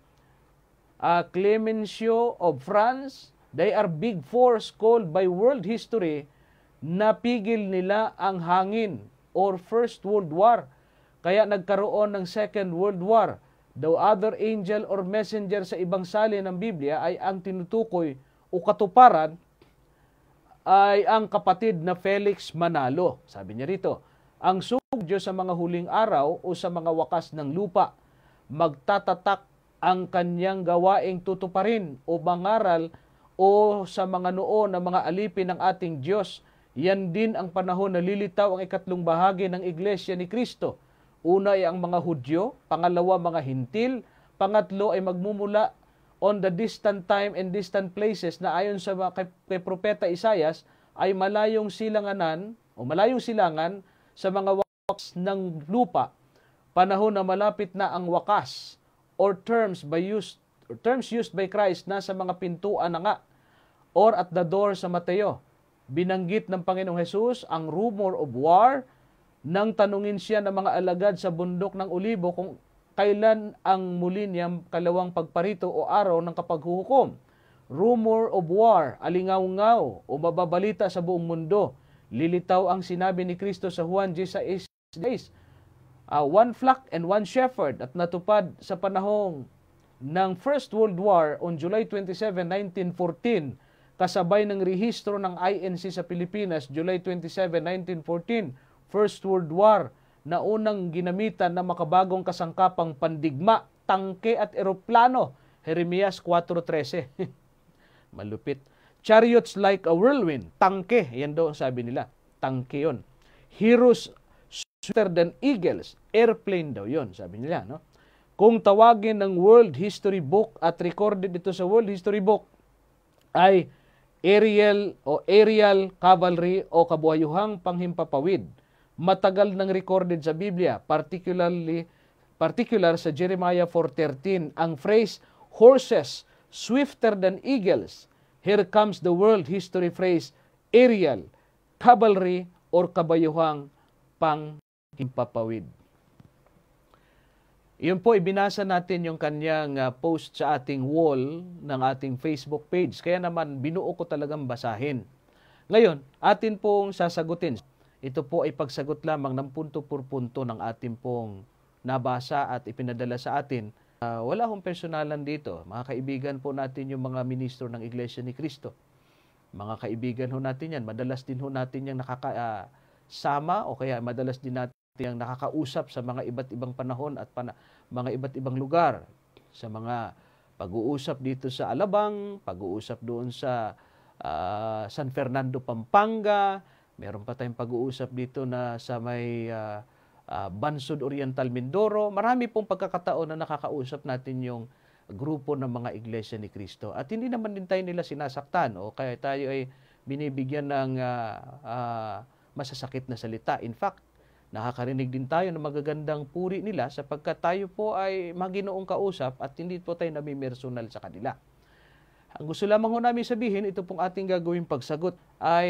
uh, ah, Clemenceau of France. They are big force called by world history napigil nila ang hangin or First World War kaya nagkaroon ng Second World War. The other angel or messenger sa ibang sali ng Biblia ay ang tinutukoy o katuparan ay ang kapatid na Felix Manalo. Sabi niya rito, ang sug Diyos sa mga huling araw o sa mga wakas ng lupa, magtatatak ang kanyang gawaing tutuparin o mangaral o sa mga noon na mga alipin ng ating Diyos. Yan din ang panahon na lilitaw ang ikatlong bahagi ng Iglesia ni Kristo Una ay ang mga Hudyo, pangalawa mga Hintil, pangatlo ay magmumula on the distant time and distant places na ayon sa kay, kay Propeta Isayas ay malayong silanganan o malayong silangan sa mga wakas ng lupa panahon na malapit na ang wakas or terms by used or terms used by Christ na sa mga pintuan na nga or at the door sa Mateo binanggit ng Panginoong Hesus ang rumor of war nang tanungin siya ng mga alagad sa bundok ng olibo kung kailan ang muli niyang kalawang pagparito o araw ng kapaghuhukom. Rumor of war, alingaw-ngaw o mababalita sa buong mundo. Lilitaw ang sinabi ni Kristo sa Juan 16 days. Uh, one flock and one shepherd at natupad sa panahong ng First World War on July 27, 1914 kasabay ng rehistro ng INC sa Pilipinas July 27, 1914 First World War na unang ginamitan na makabagong kasangkapang pandigma, tangke at eroplano. Jeremias 4.13 Malupit. Chariots like a whirlwind, tangke. Yan daw ang sabi nila. Tangke yon. Heroes sweeter than eagles, airplane daw yon, sabi nila. No? Kung tawagin ng World History Book at recorded ito sa World History Book, ay aerial o aerial cavalry o kabuhayuhang panghimpapawid matagal nang recorded sa Biblia, particularly particular sa Jeremiah 4.13, ang phrase, horses, swifter than eagles. Here comes the world history phrase, aerial, cavalry, or kabayuhang panghimpapawid. Iyon po, ibinasa natin yung kanyang uh, post sa ating wall ng ating Facebook page. Kaya naman, binuo ko talagang basahin. Ngayon, atin pong sasagutin ito po ay pagsagot lamang ng punto por punto ng ating pong nabasa at ipinadala sa atin. Uh, wala hong personalan dito. Mga kaibigan po natin yung mga ministro ng Iglesia ni Kristo. Mga kaibigan ho natin yan. Madalas din ho natin yung nakakasama ah, o kaya madalas din natin yung nakakausap sa mga iba't ibang panahon at pana- mga iba't ibang lugar. Sa mga pag-uusap dito sa Alabang, pag-uusap doon sa uh, San Fernando, Pampanga, Meron pa tayong pag-uusap dito na sa may uh, uh, Bansod Oriental Mindoro. Marami pong pagkakataon na nakakausap natin yung grupo ng mga iglesia ni Kristo. At hindi naman din tayo nila sinasaktan o kaya tayo ay binibigyan ng uh, uh, masasakit na salita. In fact, nakakarinig din tayo ng magagandang puri nila sapagkat tayo po ay maginoong kausap at hindi po tayo namimersonal sa kanila. Ang gusto lamang ho namin sabihin, ito pong ating gagawing pagsagot ay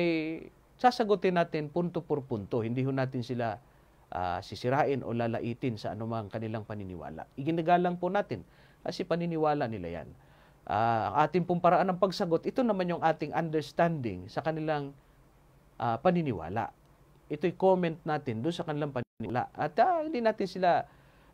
sasagutin natin punto por punto. Hindi ho natin sila uh, sisirain o lalaitin sa anumang kanilang paniniwala. Iginagalang po natin kasi paniniwala nila yan. Uh, ang ating pong paraan ng pagsagot, ito naman yung ating understanding sa kanilang uh, paniniwala. Ito'y comment natin doon sa kanilang paniniwala. At uh, hindi natin sila,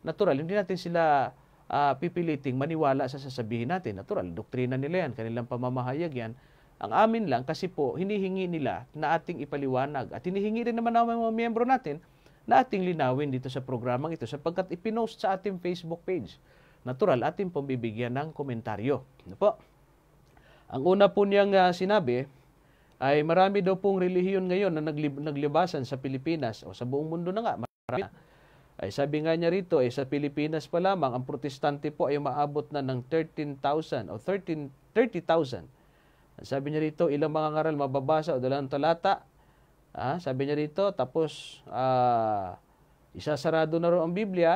natural, hindi natin sila uh, pipiliting maniwala sa sasabihin natin. Natural, doktrina nila yan, kanilang pamamahayag yan. Ang amin lang kasi po hinihingi nila na ating ipaliwanag at hinihingi rin naman ng mga miyembro natin na ating linawin dito sa programang ito sapagkat ipinost sa ating Facebook page. Natural, ating pambibigyan ng komentaryo. Ano po? Ang una po niyang uh, sinabi ay marami daw pong relihiyon ngayon na naglib- naglibasan sa Pilipinas o sa buong mundo na nga. Marami na. Ay sabi nga niya rito, ay eh, sa Pilipinas pa lamang, ang protestante po ay maabot na ng 13,000 o 13, 30,000 sabi niya rito, ilang mga ngaral mababasa o dalawang talata. Ah, sabi niya rito, tapos ah, isasarado na roon ang Biblia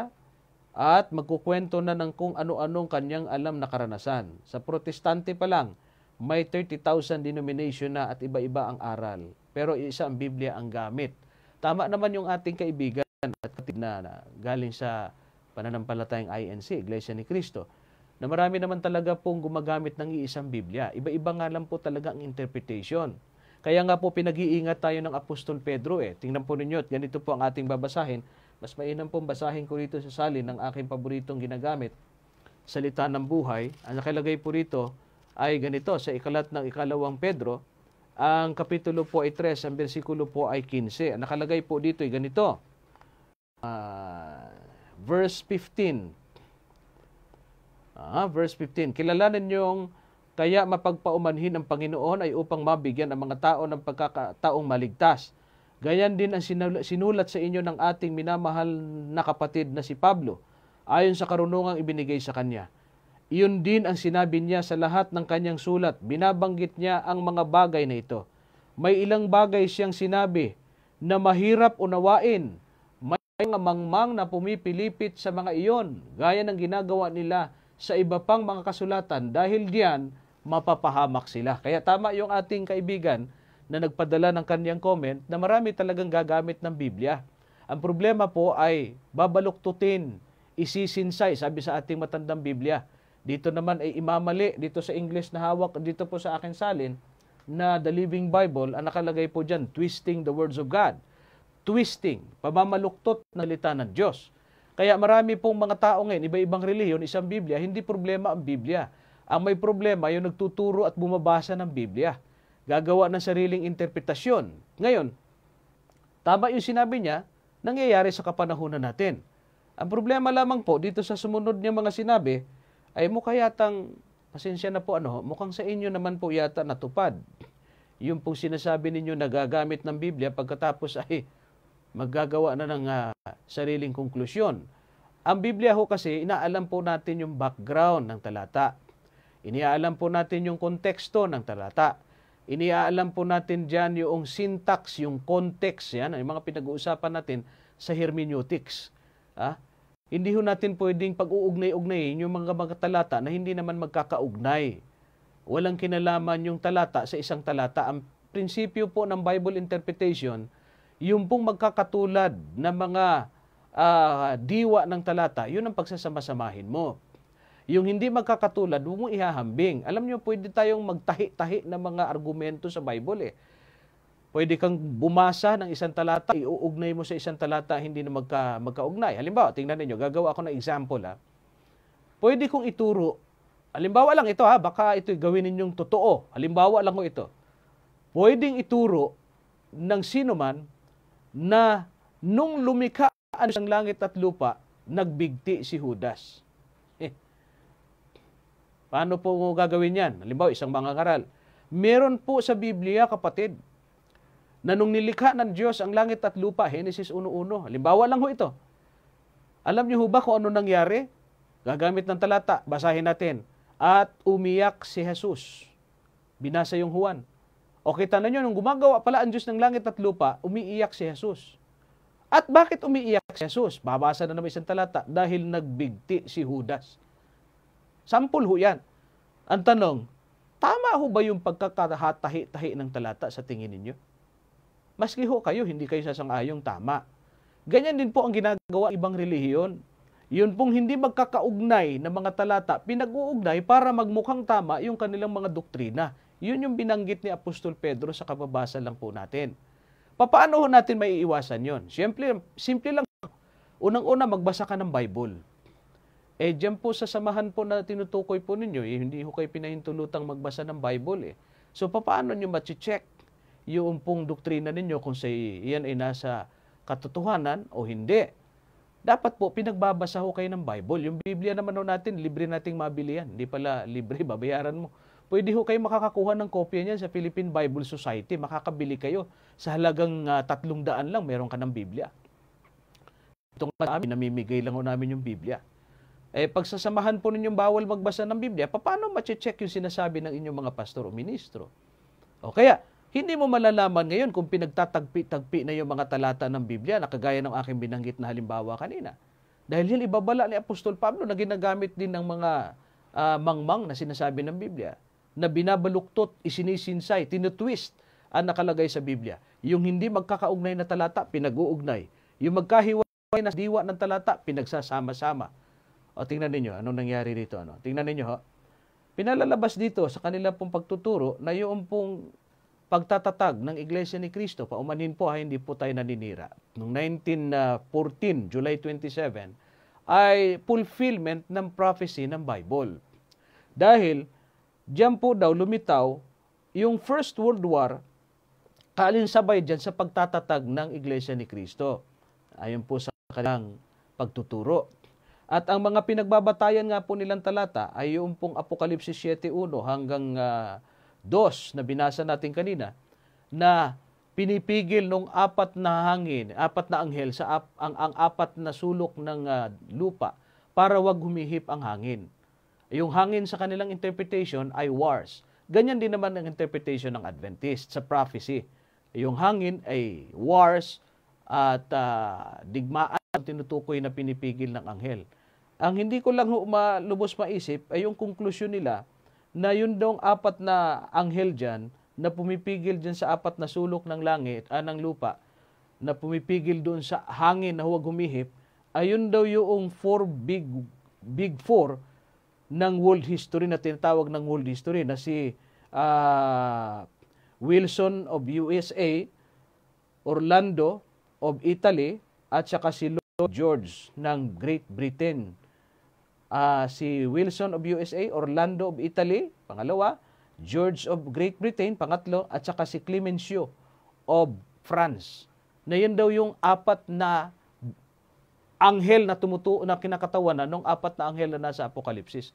at magkukwento na ng kung ano-anong kanyang alam na karanasan. Sa protestante pa lang, may 30,000 denomination na at iba-iba ang aral. Pero isa ang Biblia ang gamit. Tama naman yung ating kaibigan at katig na, na galing sa pananampalatayang INC, Iglesia ni Cristo na marami naman talaga pong gumagamit ng iisang Biblia. Iba-iba nga lang po talaga ang interpretation. Kaya nga po pinag-iingat tayo ng Apostol Pedro eh. Tingnan po ninyo, ganito po ang ating babasahin. Mas mainam pong basahin ko rito sa salin ng aking paboritong ginagamit, Salita ng Buhay. Ang nakalagay po rito ay ganito, sa ikalat ng ikalawang Pedro, ang kapitulo po ay 3, ang bersikulo po ay 15. Ang nakalagay po dito ay ganito, uh, verse 15, Ah, verse 15, kilalanin niyong kaya mapagpaumanhin ang Panginoon ay upang mabigyan ang mga tao ng pagkakataong maligtas. Gayan din ang sinulat sa inyo ng ating minamahal na kapatid na si Pablo, ayon sa karunungang ibinigay sa kanya. Iyon din ang sinabi niya sa lahat ng kanyang sulat. Binabanggit niya ang mga bagay na ito. May ilang bagay siyang sinabi na mahirap unawain. May mga mangmang na pumipilipit sa mga iyon, gaya ng ginagawa nila sa iba pang mga kasulatan dahil diyan mapapahamak sila. Kaya tama yung ating kaibigan na nagpadala ng kanyang comment na marami talagang gagamit ng Biblia. Ang problema po ay babaluktutin, isisinsay, sabi sa ating matandang Biblia. Dito naman ay imamali, dito sa English na hawak, dito po sa akin salin, na the Living Bible, ang nakalagay po dyan, twisting the words of God. Twisting, pamamaluktot na salita ng Diyos. Kaya marami pong mga tao ngayon, iba-ibang reliyon, isang Biblia, hindi problema ang Biblia. Ang may problema yung nagtuturo at bumabasa ng Biblia. Gagawa ng sariling interpretasyon. Ngayon, tama yung sinabi niya, nangyayari sa kapanahunan natin. Ang problema lamang po dito sa sumunod niya mga sinabi ay mukha yatang, pasensya na po ano, mukhang sa inyo naman po yata natupad. Yung pong sinasabi ninyo nagagamit ng Biblia pagkatapos ay maggagawa na ng uh, sariling konklusyon. Ang Biblia ho kasi, inaalam po natin yung background ng talata. Iniaalam po natin yung konteksto ng talata. Iniaalam po natin dyan yung syntax, yung context yan, yung mga pinag-uusapan natin sa hermeneutics. Ah? Hindi ho natin pwedeng pag uugnay ugnay yung mga mga talata na hindi naman magkakaugnay. Walang kinalaman yung talata sa isang talata. Ang prinsipyo po ng Bible interpretation – yung pong magkakatulad na mga uh, diwa ng talata, yun ang pagsasamasamahin mo. Yung hindi magkakatulad, huwag mo ihahambing. Alam niyo, pwede tayong magtahi-tahi ng mga argumento sa Bible eh. Pwede kang bumasa ng isang talata, iuugnay mo sa isang talata, hindi na magka, magkaugnay. Halimbawa, tingnan niyo, gagawa ako ng example ha. Ah. Pwede kong ituro, halimbawa lang ito ha, ah, baka ito'y gawin ninyong totoo. Halimbawa lang ko ito. Pwedeng ituro ng sino man na nung lumikha ang langit at lupa, nagbigti si Judas. Eh, paano po gagawin yan? Halimbawa, isang mga karal. Meron po sa Biblia, kapatid, na nung nilikha ng Diyos ang langit at lupa, Henesis 1.1. Halimbawa lang ho ito. Alam niyo ba kung ano nangyari? Gagamit ng talata, basahin natin. At umiyak si Jesus. Binasa yung Juan. O kita na nyo, nung gumagawa pala ang Diyos ng langit at lupa, umiiyak si Jesus. At bakit umiiyak si Jesus? Babasa na naman isang talata, dahil nagbigti si Judas. Sampul ho yan. Ang tanong, tama ho ba yung pagkakatahi-tahi ng talata sa tingin ninyo? Maski ho kayo, hindi kayo sasangayong tama. Ganyan din po ang ginagawa ibang relihiyon. Yun pong hindi magkakaugnay na mga talata, pinag-uugnay para magmukhang tama yung kanilang mga doktrina. Yun yung binanggit ni Apostol Pedro sa kababasa lang po natin. Paano natin may iiwasan yun? Simple, simple lang. Unang-una, magbasa ka ng Bible. Eh, dyan po sa samahan po na tinutukoy po ninyo, eh, hindi ho kayo pinahintulutang magbasa ng Bible eh. So, paano nyo mati-check yung pong doktrina ninyo kung sa iyan ay nasa katotohanan o hindi? Dapat po, pinagbabasa ho kayo ng Bible. Yung Biblia naman ho natin, libre nating mabili yan. Hindi pala libre, babayaran mo pwede ho kayo makakakuha ng kopya niyan sa Philippine Bible Society. Makakabili kayo sa halagang uh, ah, 300 lang meron ka ng Biblia. Itong kami, namimigay lang ho namin yung Biblia. Eh, pagsasamahan po ninyong bawal magbasa ng Biblia, paano mache-check yung sinasabi ng inyong mga pastor o ministro? O kaya, hindi mo malalaman ngayon kung pinagtatagpi-tagpi na yung mga talata ng Biblia na kagaya ng aking binanggit na halimbawa kanina. Dahil yan ibabala ni Apostol Pablo na ginagamit din ng mga uh, mangmang na sinasabi ng Biblia na binabaluktot, isinisinsay, tinutwist ang nakalagay sa Biblia. Yung hindi magkakaugnay na talata, pinag-uugnay. Yung magkahiwalay na diwa ng talata, pinagsasama-sama. O tingnan ninyo, anong nangyari dito? Ano? Tingnan ninyo ho. Pinalalabas dito sa kanila pong pagtuturo na yung pong pagtatatag ng Iglesia ni Kristo, paumanin po ay hindi po tayo naninira. Noong 1914, uh, July 27, ay fulfillment ng prophecy ng Bible. Dahil Diyan po daw lumitaw yung First World War kalinsabay dyan sa pagtatatag ng Iglesia ni Kristo. Ayon po sa kanilang pagtuturo. At ang mga pinagbabatayan nga po nilang talata ay yung pong Apokalipsis 7.1 hanggang uh, ah, 2 na binasa natin kanina na pinipigil nung apat na hangin, apat na anghel sa ap, ang, ang apat na sulok ng uh, lupa para wag humihip ang hangin. Yung hangin sa kanilang interpretation ay wars. Ganyan din naman ang interpretation ng Adventist sa prophecy. Yung hangin ay wars at uh, digmaan ang tinutukoy na pinipigil ng anghel. Ang hindi ko lang lubos maisip ay yung konklusyon nila na yun daw apat na anghel dyan na pumipigil dyan sa apat na sulok ng langit, ah, ng lupa, na pumipigil doon sa hangin na huwag humihip, ayun daw yung four big, big four ng world history na tinatawag ng world history na si uh, Wilson of USA, Orlando of Italy, at saka si Lord George ng Great Britain. Uh, si Wilson of USA, Orlando of Italy, pangalawa, George of Great Britain, pangatlo, at saka si Clemenceau of France. Na yun daw yung apat na anghel na tumutuo na kinakatawanan ng apat na anghel na nasa Apokalipsis.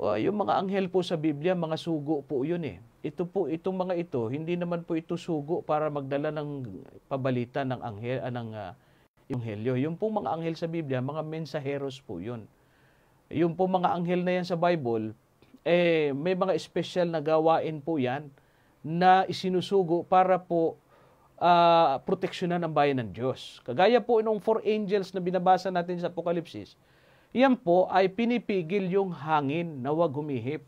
Uh, yung mga anghel po sa Biblia, mga sugo po yun eh. Ito po, itong mga ito, hindi naman po ito sugo para magdala ng pabalita ng anghel, uh, ng uh, ah, Ebanghelyo. Yung po mga anghel sa Biblia, mga mensaheros po yun. Yung po mga anghel na yan sa Bible, eh, may mga special na gawain po yan na isinusugo para po uh, proteksyonan ang bayan ng Diyos. Kagaya po nung four angels na binabasa natin sa Apokalipsis, yan po ay pinipigil yung hangin na huwag humihip.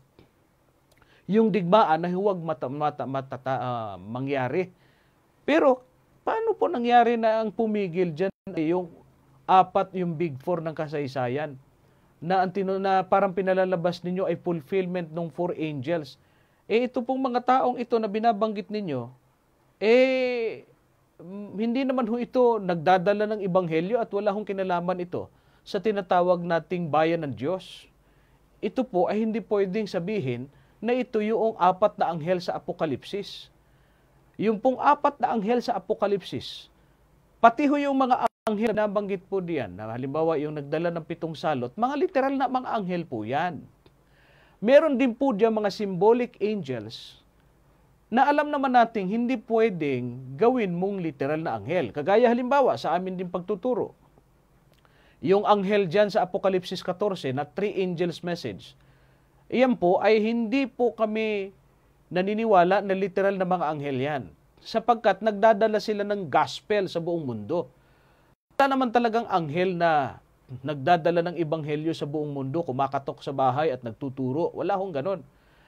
Yung digmaan na huwag mata, mata, mata, uh, ah, mangyari. Pero paano po nangyari na ang pumigil dyan ay yung apat yung big four ng kasaysayan? na ang na parang pinalalabas ninyo ay fulfillment ng four angels. Eh ito pong mga taong ito na binabanggit ninyo, eh, mm, hindi naman ho ito nagdadala ng ibanghelyo at wala hong kinalaman ito sa tinatawag nating bayan ng Diyos. Ito po ay hindi pwedeng sabihin na ito yung apat na anghel sa Apokalipsis. Yung pong apat na anghel sa Apokalipsis, pati ho yung mga anghel na banggit po diyan, na halimbawa yung nagdala ng pitong salot, mga literal na mga anghel po yan. Meron din po diyan mga symbolic angels na alam naman nating hindi pwedeng gawin mong literal na anghel. Kagaya halimbawa sa amin din pagtuturo. Yung anghel dyan sa Apokalipsis 14 na three angels message, iyan po ay hindi po kami naniniwala na literal na mga anghel yan. Sapagkat nagdadala sila ng gospel sa buong mundo. Wala naman talagang anghel na nagdadala ng ebanghelyo sa buong mundo, kumakatok sa bahay at nagtuturo. Wala hong ganon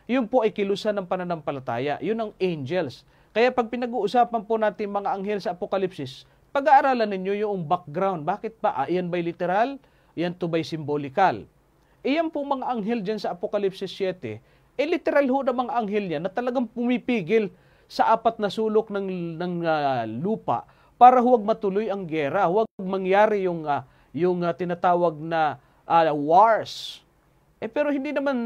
yun po ay kilusan ng pananampalataya. Yun ang angels. Kaya pag pinag-uusapan po natin mga anghel sa Apokalipsis, pag-aaralan ninyo yung background. Bakit pa? Ah, iyan ba'y literal? Yan to ba'y symbolical? Iyan po mga anghel dyan sa Apokalipsis 7, eh literal ho na mga anghel yan na talagang pumipigil sa apat na sulok ng, ng uh, lupa para huwag matuloy ang gera, huwag mangyari yung, uh, yung uh, tinatawag na uh, wars. Eh pero hindi naman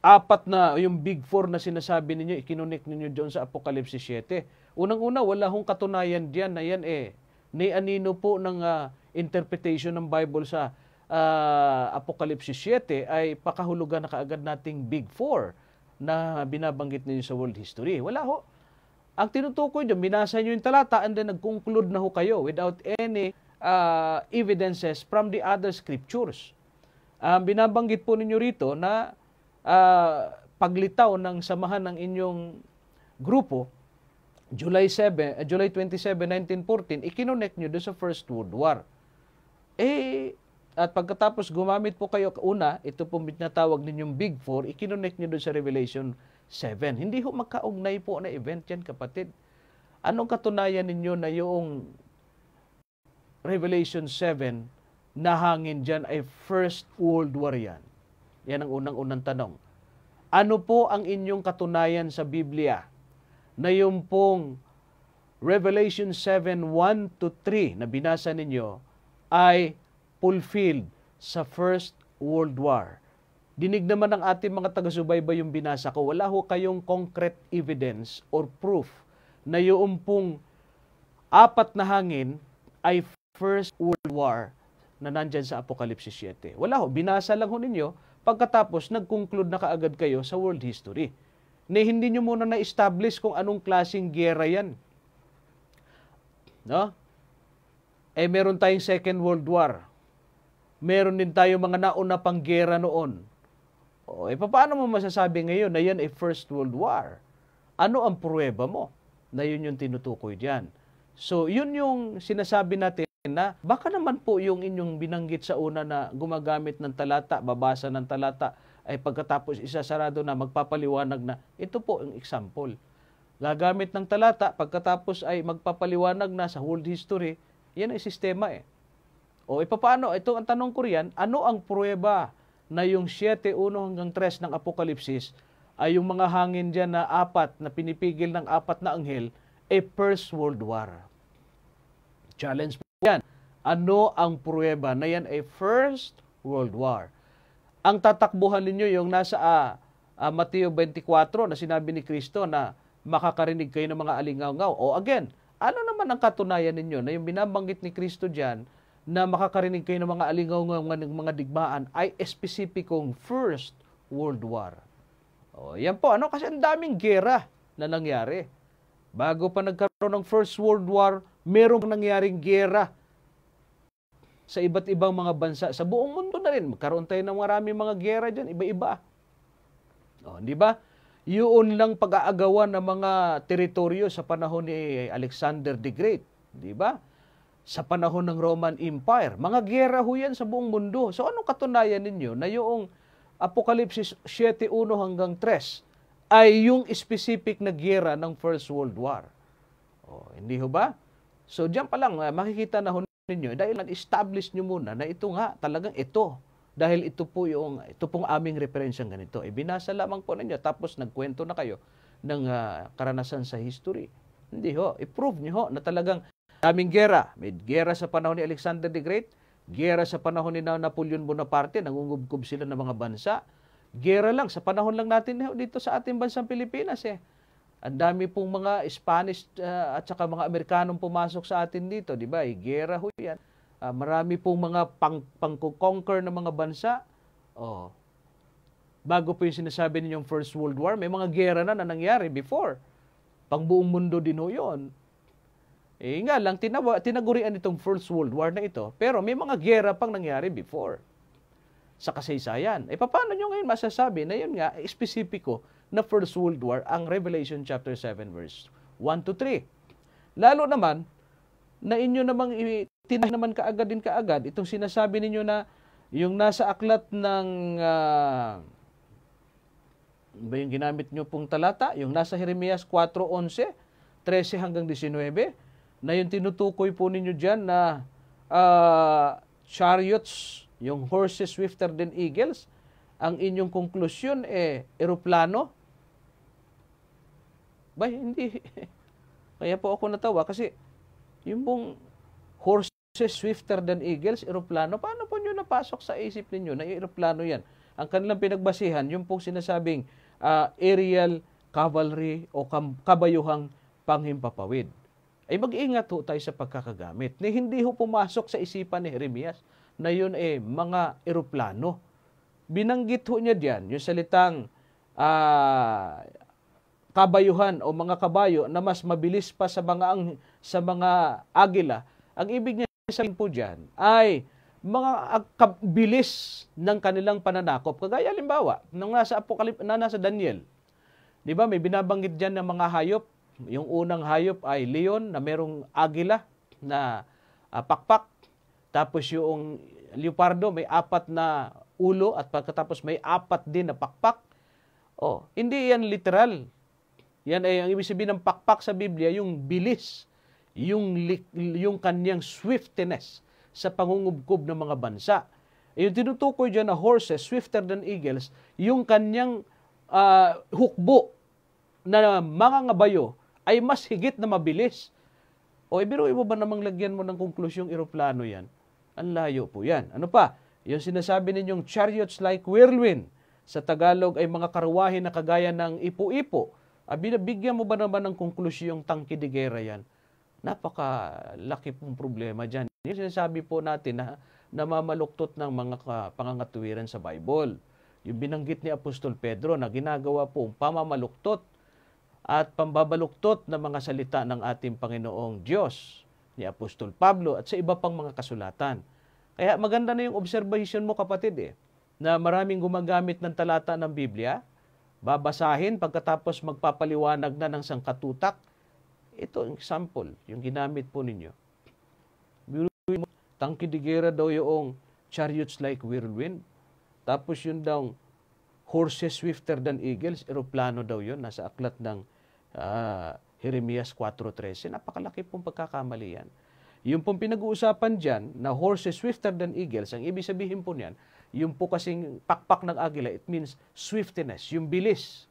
apat na yung big four na sinasabi ninyo, ikinonek ninyo doon sa Apokalipsis 7. Unang-una, wala hong katunayan diyan na yan eh. Ni anino po ng uh, interpretation ng Bible sa uh, ah, Apokalipsis 7 ay pakahulugan na kaagad nating big four na binabanggit ninyo sa world history. Wala ho. Ang tinutukoy dyan, binasa nyo yung talata and then nag-conclude na ho kayo without any uh, evidences from the other scriptures. Um, binabanggit po ninyo rito na uh, paglitaw ng samahan ng inyong grupo, July 7, uh, eh, July 27, 1914, ikinonek nyo doon sa First World War. Eh, at pagkatapos gumamit po kayo una, ito po tinatawag ninyong Big Four, ikinonek nyo doon sa Revelation 7. Hindi ho magkaugnay po na event yan kapatid. Anong katunayan ninyo na yung Revelation 7 na hangin dyan ay First World War yan? Yan ang unang-unang tanong. Ano po ang inyong katunayan sa Biblia na yung pong Revelation 7:1 to 3 na binasa ninyo ay fulfilled sa First World War. Dinig naman ng ating mga taga-subaybay yung binasa ko. Wala ho kayong concrete evidence or proof na yung pong apat na hangin ay First World War na nandyan sa Apokalipsis 7. Wala ho, binasa lang ho ninyo Pagkatapos, nag-conclude na kaagad kayo sa world history. Na hindi nyo muna na-establish kung anong klaseng gera yan. No? Eh, meron tayong Second World War. Meron din tayo mga nauna pang gera noon. O, eh, paano mo masasabi ngayon na yan ay First World War? Ano ang pruweba mo na yun yung tinutukoy dyan? So, yun yung sinasabi natin na baka naman po yung inyong binanggit sa una na gumagamit ng talata, babasa ng talata, ay pagkatapos isasarado na magpapaliwanag na ito po ang example. Gagamit ng talata, pagkatapos ay magpapaliwanag na sa whole history, yan ay sistema eh. O ipapaano, ito ang tanong ko riyan, ano ang pruweba na yung 7.1 hanggang 3 ng Apokalipsis ay yung mga hangin dyan na apat, na pinipigil ng apat na anghel, a First World War. Challenge yan, ano ang pruweba na yan ay First World War. Ang tatakbuhan ninyo yung nasa uh, uh, Mateo 24 na sinabi ni Kristo na makakarinig kayo ng mga alingaw-ngaw. O again, ano naman ang katunayan ninyo na yung binabanggit ni Kristo dyan na makakarinig kayo ng mga alingaw-ngaw ng mga digmaan ay espesipikong First World War. O yan po, ano? Kasi ang daming gera na nangyari. Bago pa nagkaroon ng First World War, merong nangyaring gera sa iba't ibang mga bansa. Sa buong mundo na rin, magkaroon tayo ng maraming mga gera dyan, iba-iba. O, oh, di ba? Yun lang pag-aagawan ng mga teritoryo sa panahon ni Alexander the Great. Di ba? Sa panahon ng Roman Empire. Mga gera ho yan sa buong mundo. So anong katunayan ninyo na yung Apokalipsis 7.1 hanggang 3 ay yung specific na gera ng First World War? O, oh, hindi ho ba? So diyan pa lang uh, makikita na ho ninyo dahil nag establish niyo muna na ito nga talagang ito. Dahil ito po yung ito pong aming referensyang ganito. E binasa lamang po ninyo tapos nagkwento na kayo ng uh, karanasan sa history. Hindi ho, i-prove niyo ho na talagang daming gera. May gera sa panahon ni Alexander the Great, gera sa panahon ni Napoleon Bonaparte, nangungubkob sila ng mga bansa. Gera lang, sa panahon lang natin dito sa ating bansang Pilipinas eh. Ang dami pong mga Spanish uh, at saka mga Amerikanong pumasok sa atin dito, di ba? Higera eh, ho yan. Uh, marami pong mga pang, pangkukonquer ng mga bansa. Oh. Bago po yung sinasabi ninyong First World War, may mga gera na na nangyari before. Pang buong mundo din ho yun. Eh nga lang, tinawa, tinagurian itong First World War na ito. Pero may mga gera pang nangyari before sa kasaysayan. Eh paano nyo ngayon masasabi na yun nga, espesipiko, eh, na First World War ang Revelation chapter 7 verse 1 to 3. Lalo naman na inyo namang tinahin naman kaagad din kaagad itong sinasabi ninyo na yung nasa aklat ng uh, ba yung ginamit nyo pong talata, yung nasa Jeremias 4.11, 13 hanggang 19, na yung tinutukoy po ninyo dyan na uh, chariots, yung horses swifter than eagles, ang inyong konklusyon eh eroplano Bay, hindi. Kaya po ako natawa kasi yung pong horses swifter than eagles, eroplano, paano po nyo napasok sa isip ninyo na eroplano yan? Ang kanilang pinagbasihan, yung pong sinasabing uh, aerial cavalry o kabayuhang panghimpapawid. Ay mag-ingat ho tayo sa pagkakagamit. Ni hindi ho pumasok sa isipan ni Jeremias na yun eh mga eroplano. Binanggit ho niya diyan yung salitang uh, kabayuhan o mga kabayo na mas mabilis pa sa mga ang, sa mga agila. Ang ibig niya sabihin po diyan ay mga kabilis ng kanilang pananakop. Kagaya halimbawa, nung nasa Apokalip na nasa Daniel. 'Di ba may binabanggit diyan ng mga hayop. Yung unang hayop ay leon na merong agila na uh, pakpak. Tapos yung leopardo may apat na ulo at pagkatapos may apat din na pakpak. Oh, hindi yan literal yan ay ang ibig sabihin ng pakpak sa Biblia, yung bilis, yung, yung kanyang swiftness sa pangungubkob ng mga bansa. Eh, yung tinutukoy dyan na horses, swifter than eagles, yung kanyang uh, hukbo na mga ngabayo ay mas higit na mabilis. O ibiro eh, mo ba namang lagyan mo ng konklusyong eroplano yan? Ang layo po yan. Ano pa? Yung sinasabi ninyong chariots like whirlwind. Sa Tagalog ay mga karuwahe na kagaya ng ipo-ipo Ah, binabigyan mo ba naman ng konklusyong tangki de guerra yan? Napakalaki pong problema dyan. Yung sinasabi po natin na namamaluktot ng mga pangangatuwiran sa Bible. Yung binanggit ni Apostol Pedro na ginagawa po pamamaluktot at pambabaluktot ng mga salita ng ating Panginoong Diyos ni Apostol Pablo at sa iba pang mga kasulatan. Kaya maganda na yung observation mo kapatid eh, na maraming gumagamit ng talata ng Biblia babasahin pagkatapos magpapaliwanag na ng sangkatutak. Ito ang example, yung ginamit po ninyo. Tangkidigera daw yung chariots like whirlwind. Tapos yun daw, horses swifter than eagles, eroplano daw yun, nasa aklat ng uh, Jeremias 4.13. Napakalaki pong pagkakamali yan. Yung pong pinag-uusapan dyan, na horses swifter than eagles, ang ibig sabihin po niyan, yung po kasing pakpak ng agila, it means swiftness, yung bilis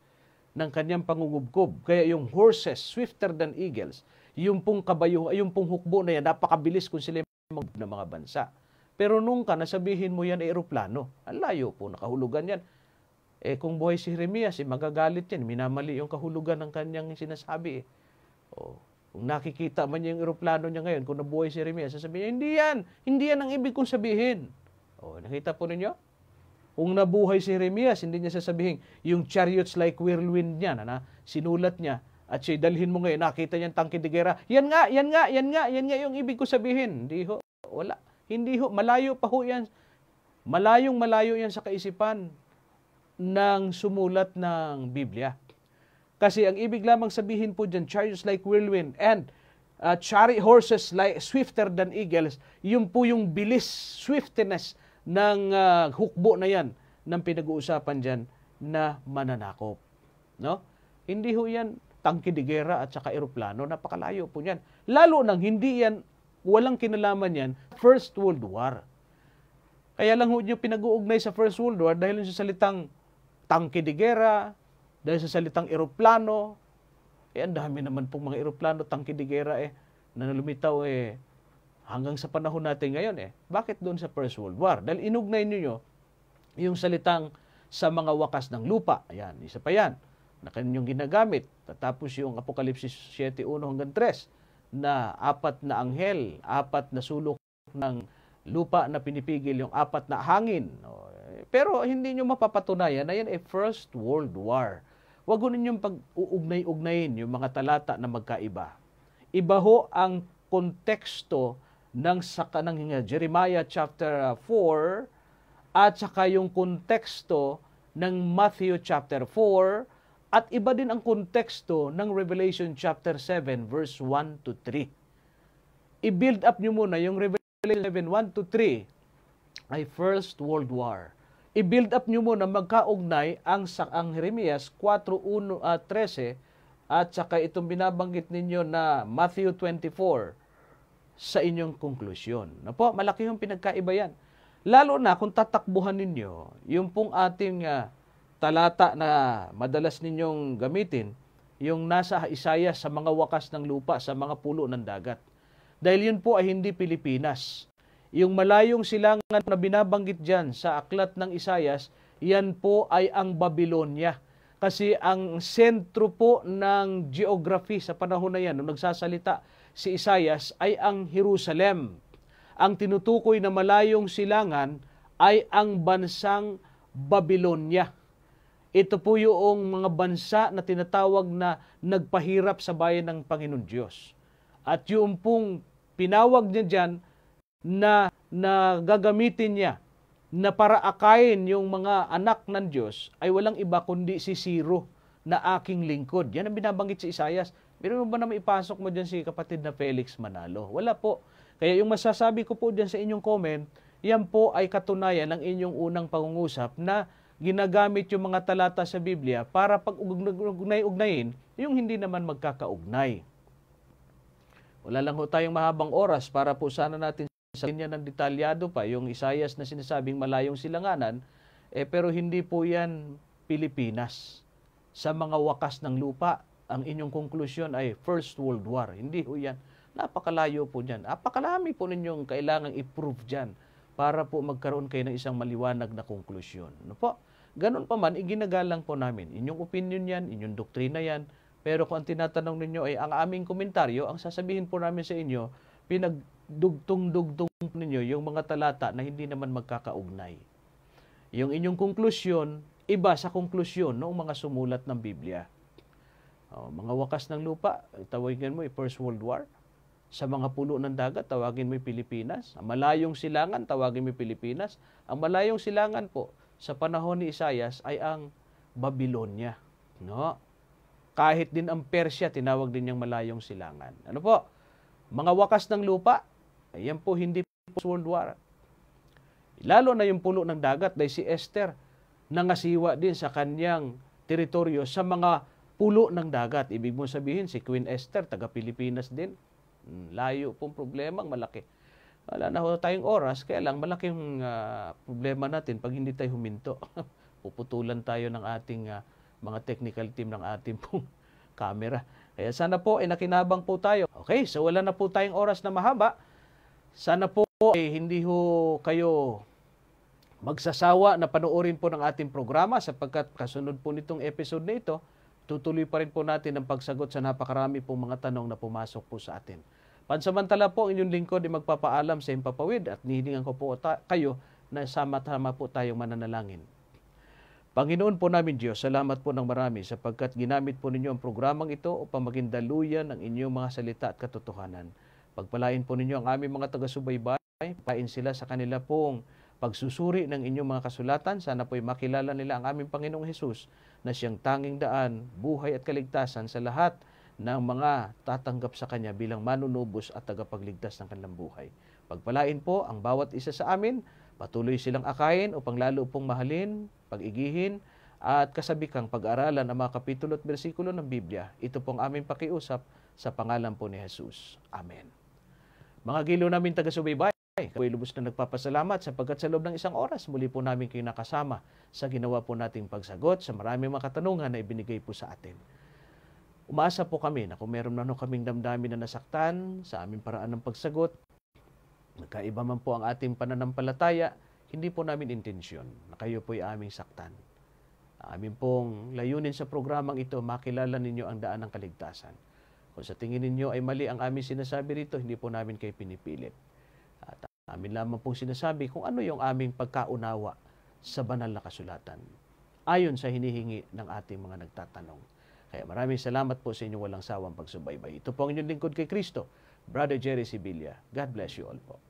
ng kanyang pangungubkob. Kaya yung horses, swifter than eagles, yung pong kabayo, yung pong hukbo na yan, napakabilis kung sila yung ng mga bansa. Pero nung ka, nasabihin mo yan aeroplano, ang layo po, nakahulugan yan. Eh kung buhay si Jeremias, eh, magagalit yan. Minamali yung kahulugan ng kanyang sinasabi. Eh. Oh, kung nakikita man niya yung aeroplano niya ngayon, kung nabuhay si Jeremias, sasabihin niya, hindi yan, hindi yan ang ibig kong sabihin. Oh, nakita po ninyo? Kung nabuhay si Jeremias, hindi niya sasabihin, yung chariots like whirlwind niya, na, na sinulat niya, at siya dalhin mo ngayon, nakita niya ang tangke de gera. Yan nga, yan nga, yan nga, yan nga yung ibig ko sabihin. Hindi ho, wala. Hindi ho, malayo pa ho yan. Malayong malayo yan sa kaisipan ng sumulat ng Biblia. Kasi ang ibig lamang sabihin po dyan, chariots like whirlwind and uh, chariot horses like swifter than eagles, yun po yung bilis, swiftness ng uh, hukbo na yan ng pinag-uusapan dyan na mananakop. No? Hindi ho yan tangke de gera at saka eroplano, napakalayo po niyan. Lalo nang hindi yan, walang kinalaman yan, First World War. Kaya lang ho nyo pinag-uugnay sa First World War dahil sa salitang tangke de gera, dahil sa salitang eroplano, eh ang dami naman pong mga eroplano, tangke de gera eh, na lumitaw eh, hanggang sa panahon natin ngayon eh. Bakit doon sa First World War? Dahil inugnay niyo yung salitang sa mga wakas ng lupa. Ayan, isa pa yan na kanyang ginagamit. Tapos yung Apokalipsis 7.1 hanggang 3 na apat na anghel, apat na sulok ng lupa na pinipigil yung apat na hangin. Eh, pero hindi nyo mapapatunayan na yan ay First World War. Huwag ninyong pag-uugnay-ugnayin yung mga talata na magkaiba. Iba ho ang konteksto ng saka ng Jeremiah chapter 4 ah, at saka yung konteksto ng Matthew chapter 4 at iba din ang konteksto ng Revelation chapter 7 verse 1 to 3. I-build up niyo muna yung Revelation 7 1 to 3 ay First World War. I-build up niyo muna magkaugnay ang sa ang Jeremias 4:1 uh, 13 at saka itong binabanggit ninyo na Matthew 24 sa inyong konklusyon. Na po, malaki yung pinagkaiba yan. Lalo na kung tatakbuhan ninyo yung pong ating uh, talata na madalas ninyong gamitin, yung nasa Isaiah sa mga wakas ng lupa, sa mga pulo ng dagat. Dahil yun po ay hindi Pilipinas. Yung malayong silangan na binabanggit dyan sa aklat ng Isayas, yan po ay ang Babylonia. Kasi ang sentro po ng geography sa panahon na yan, nung nagsasalita si Isayas ay ang Jerusalem. Ang tinutukoy na malayong silangan ay ang bansang Babylonia. Ito po yung mga bansa na tinatawag na nagpahirap sa bayan ng Panginoon Diyos. At yung pong pinawag niya dyan na, na gagamitin niya na para akayin yung mga anak ng Diyos ay walang iba kundi si Siro na aking lingkod. Yan ang binabanggit si Isayas pero ba na ipasok mo dyan si kapatid na Felix Manalo? Wala po. Kaya yung masasabi ko po dyan sa inyong comment, yan po ay katunayan ng inyong unang pangungusap na ginagamit yung mga talata sa Biblia para pag ugnay-ugnayin yung hindi naman magkakaugnay. Wala lang ho tayong mahabang oras para po sana natin sa kanya ng detalyado pa yung Isayas na sinasabing malayong silanganan, eh pero hindi po yan Pilipinas sa mga wakas ng lupa ang inyong konklusyon ay First World War. Hindi ho yan. Napakalayo po dyan. Napakalami po ninyong kailangang i-prove dyan para po magkaroon kayo ng isang maliwanag na konklusyon. No po? Ganun pa man, iginagalang po namin. Inyong opinion yan, inyong doktrina yan. Pero kung ang tinatanong ninyo ay ang aming komentaryo, ang sasabihin po namin sa inyo, pinagdugtong-dugtong ninyo yung mga talata na hindi naman magkakaugnay. Yung inyong konklusyon, iba sa konklusyon noong mga sumulat ng Biblia. O, oh, mga wakas ng lupa, tawagin mo First World War. Sa mga puno ng dagat, tawagin mo Pilipinas. Ang malayong silangan, tawagin mo Pilipinas. Ang malayong silangan po sa panahon ni Isayas ay ang Babylonia. No? Kahit din ang Persia, tinawag din niyang malayong silangan. Ano po? Mga wakas ng lupa, ayan po, hindi po World War. Lalo na yung puno ng dagat dahil si Esther nangasiwa din sa kanyang teritoryo sa mga pulo ng dagat. Ibig mo sabihin, si Queen Esther, taga-Pilipinas din. Hmm, layo pong problema, malaki. Wala na tayong oras, kaya lang malaking uh, ah, problema natin pag hindi tayo huminto. Puputulan tayo ng ating uh, mga technical team ng ating pong camera. Kaya sana po ay eh, nakinabang po tayo. Okay, so wala na po tayong oras na mahaba. Sana po ay eh, hindi ho kayo magsasawa na panoorin po ng ating programa sapagkat kasunod po nitong episode na ito tutuloy pa rin po natin ang pagsagot sa napakarami pong mga tanong na pumasok po sa atin. Pansamantala po, inyong lingkod ay magpapaalam sa impapawid at nihilingan ko po kayo na sama-tama po tayong mananalangin. Panginoon po namin Diyos, salamat po ng marami sapagkat ginamit po ninyo ang programang ito upang maging daluyan ang inyong mga salita at katotohanan. Pagpalain po ninyo ang aming mga taga-subaybay, pain sila sa kanila pong pagsusuri ng inyong mga kasulatan, sana po'y makilala nila ang aming Panginoong Hesus na siyang tanging daan, buhay at kaligtasan sa lahat ng mga tatanggap sa Kanya bilang manunubos at tagapagligtas ng kanilang buhay. Pagpalain po ang bawat isa sa amin, patuloy silang akayin upang lalo pong mahalin, pag-igihin, at kasabikang pag-aralan ang mga kapitulo at bersikulo ng Biblia. Ito pong aming pakiusap sa pangalan po ni Jesus. Amen. Mga gilo namin taga-subaybay, Kapoy lubos na nagpapasalamat sapagkat sa loob ng isang oras muli po namin kayo nakasama sa ginawa po nating pagsagot sa maraming mga katanungan na ibinigay po sa atin. Umaasa po kami na kung meron na kaming damdamin na nasaktan sa aming paraan ng pagsagot, magkaiba man po ang ating pananampalataya, hindi po namin intensyon na kayo po ay aming saktan. Amin pong layunin sa programang ito, makilala ninyo ang daan ng kaligtasan. Kung sa tingin ninyo ay mali ang aming sinasabi rito, hindi po namin kayo pinipilit. Amin lamang pong sinasabi kung ano yung aming pagkaunawa sa banal na kasulatan ayon sa hinihingi ng ating mga nagtatanong. Kaya maraming salamat po sa inyong walang sawang pagsubaybay. Ito po ang inyong lingkod kay Kristo, Brother Jerry Sibilia. God bless you all po.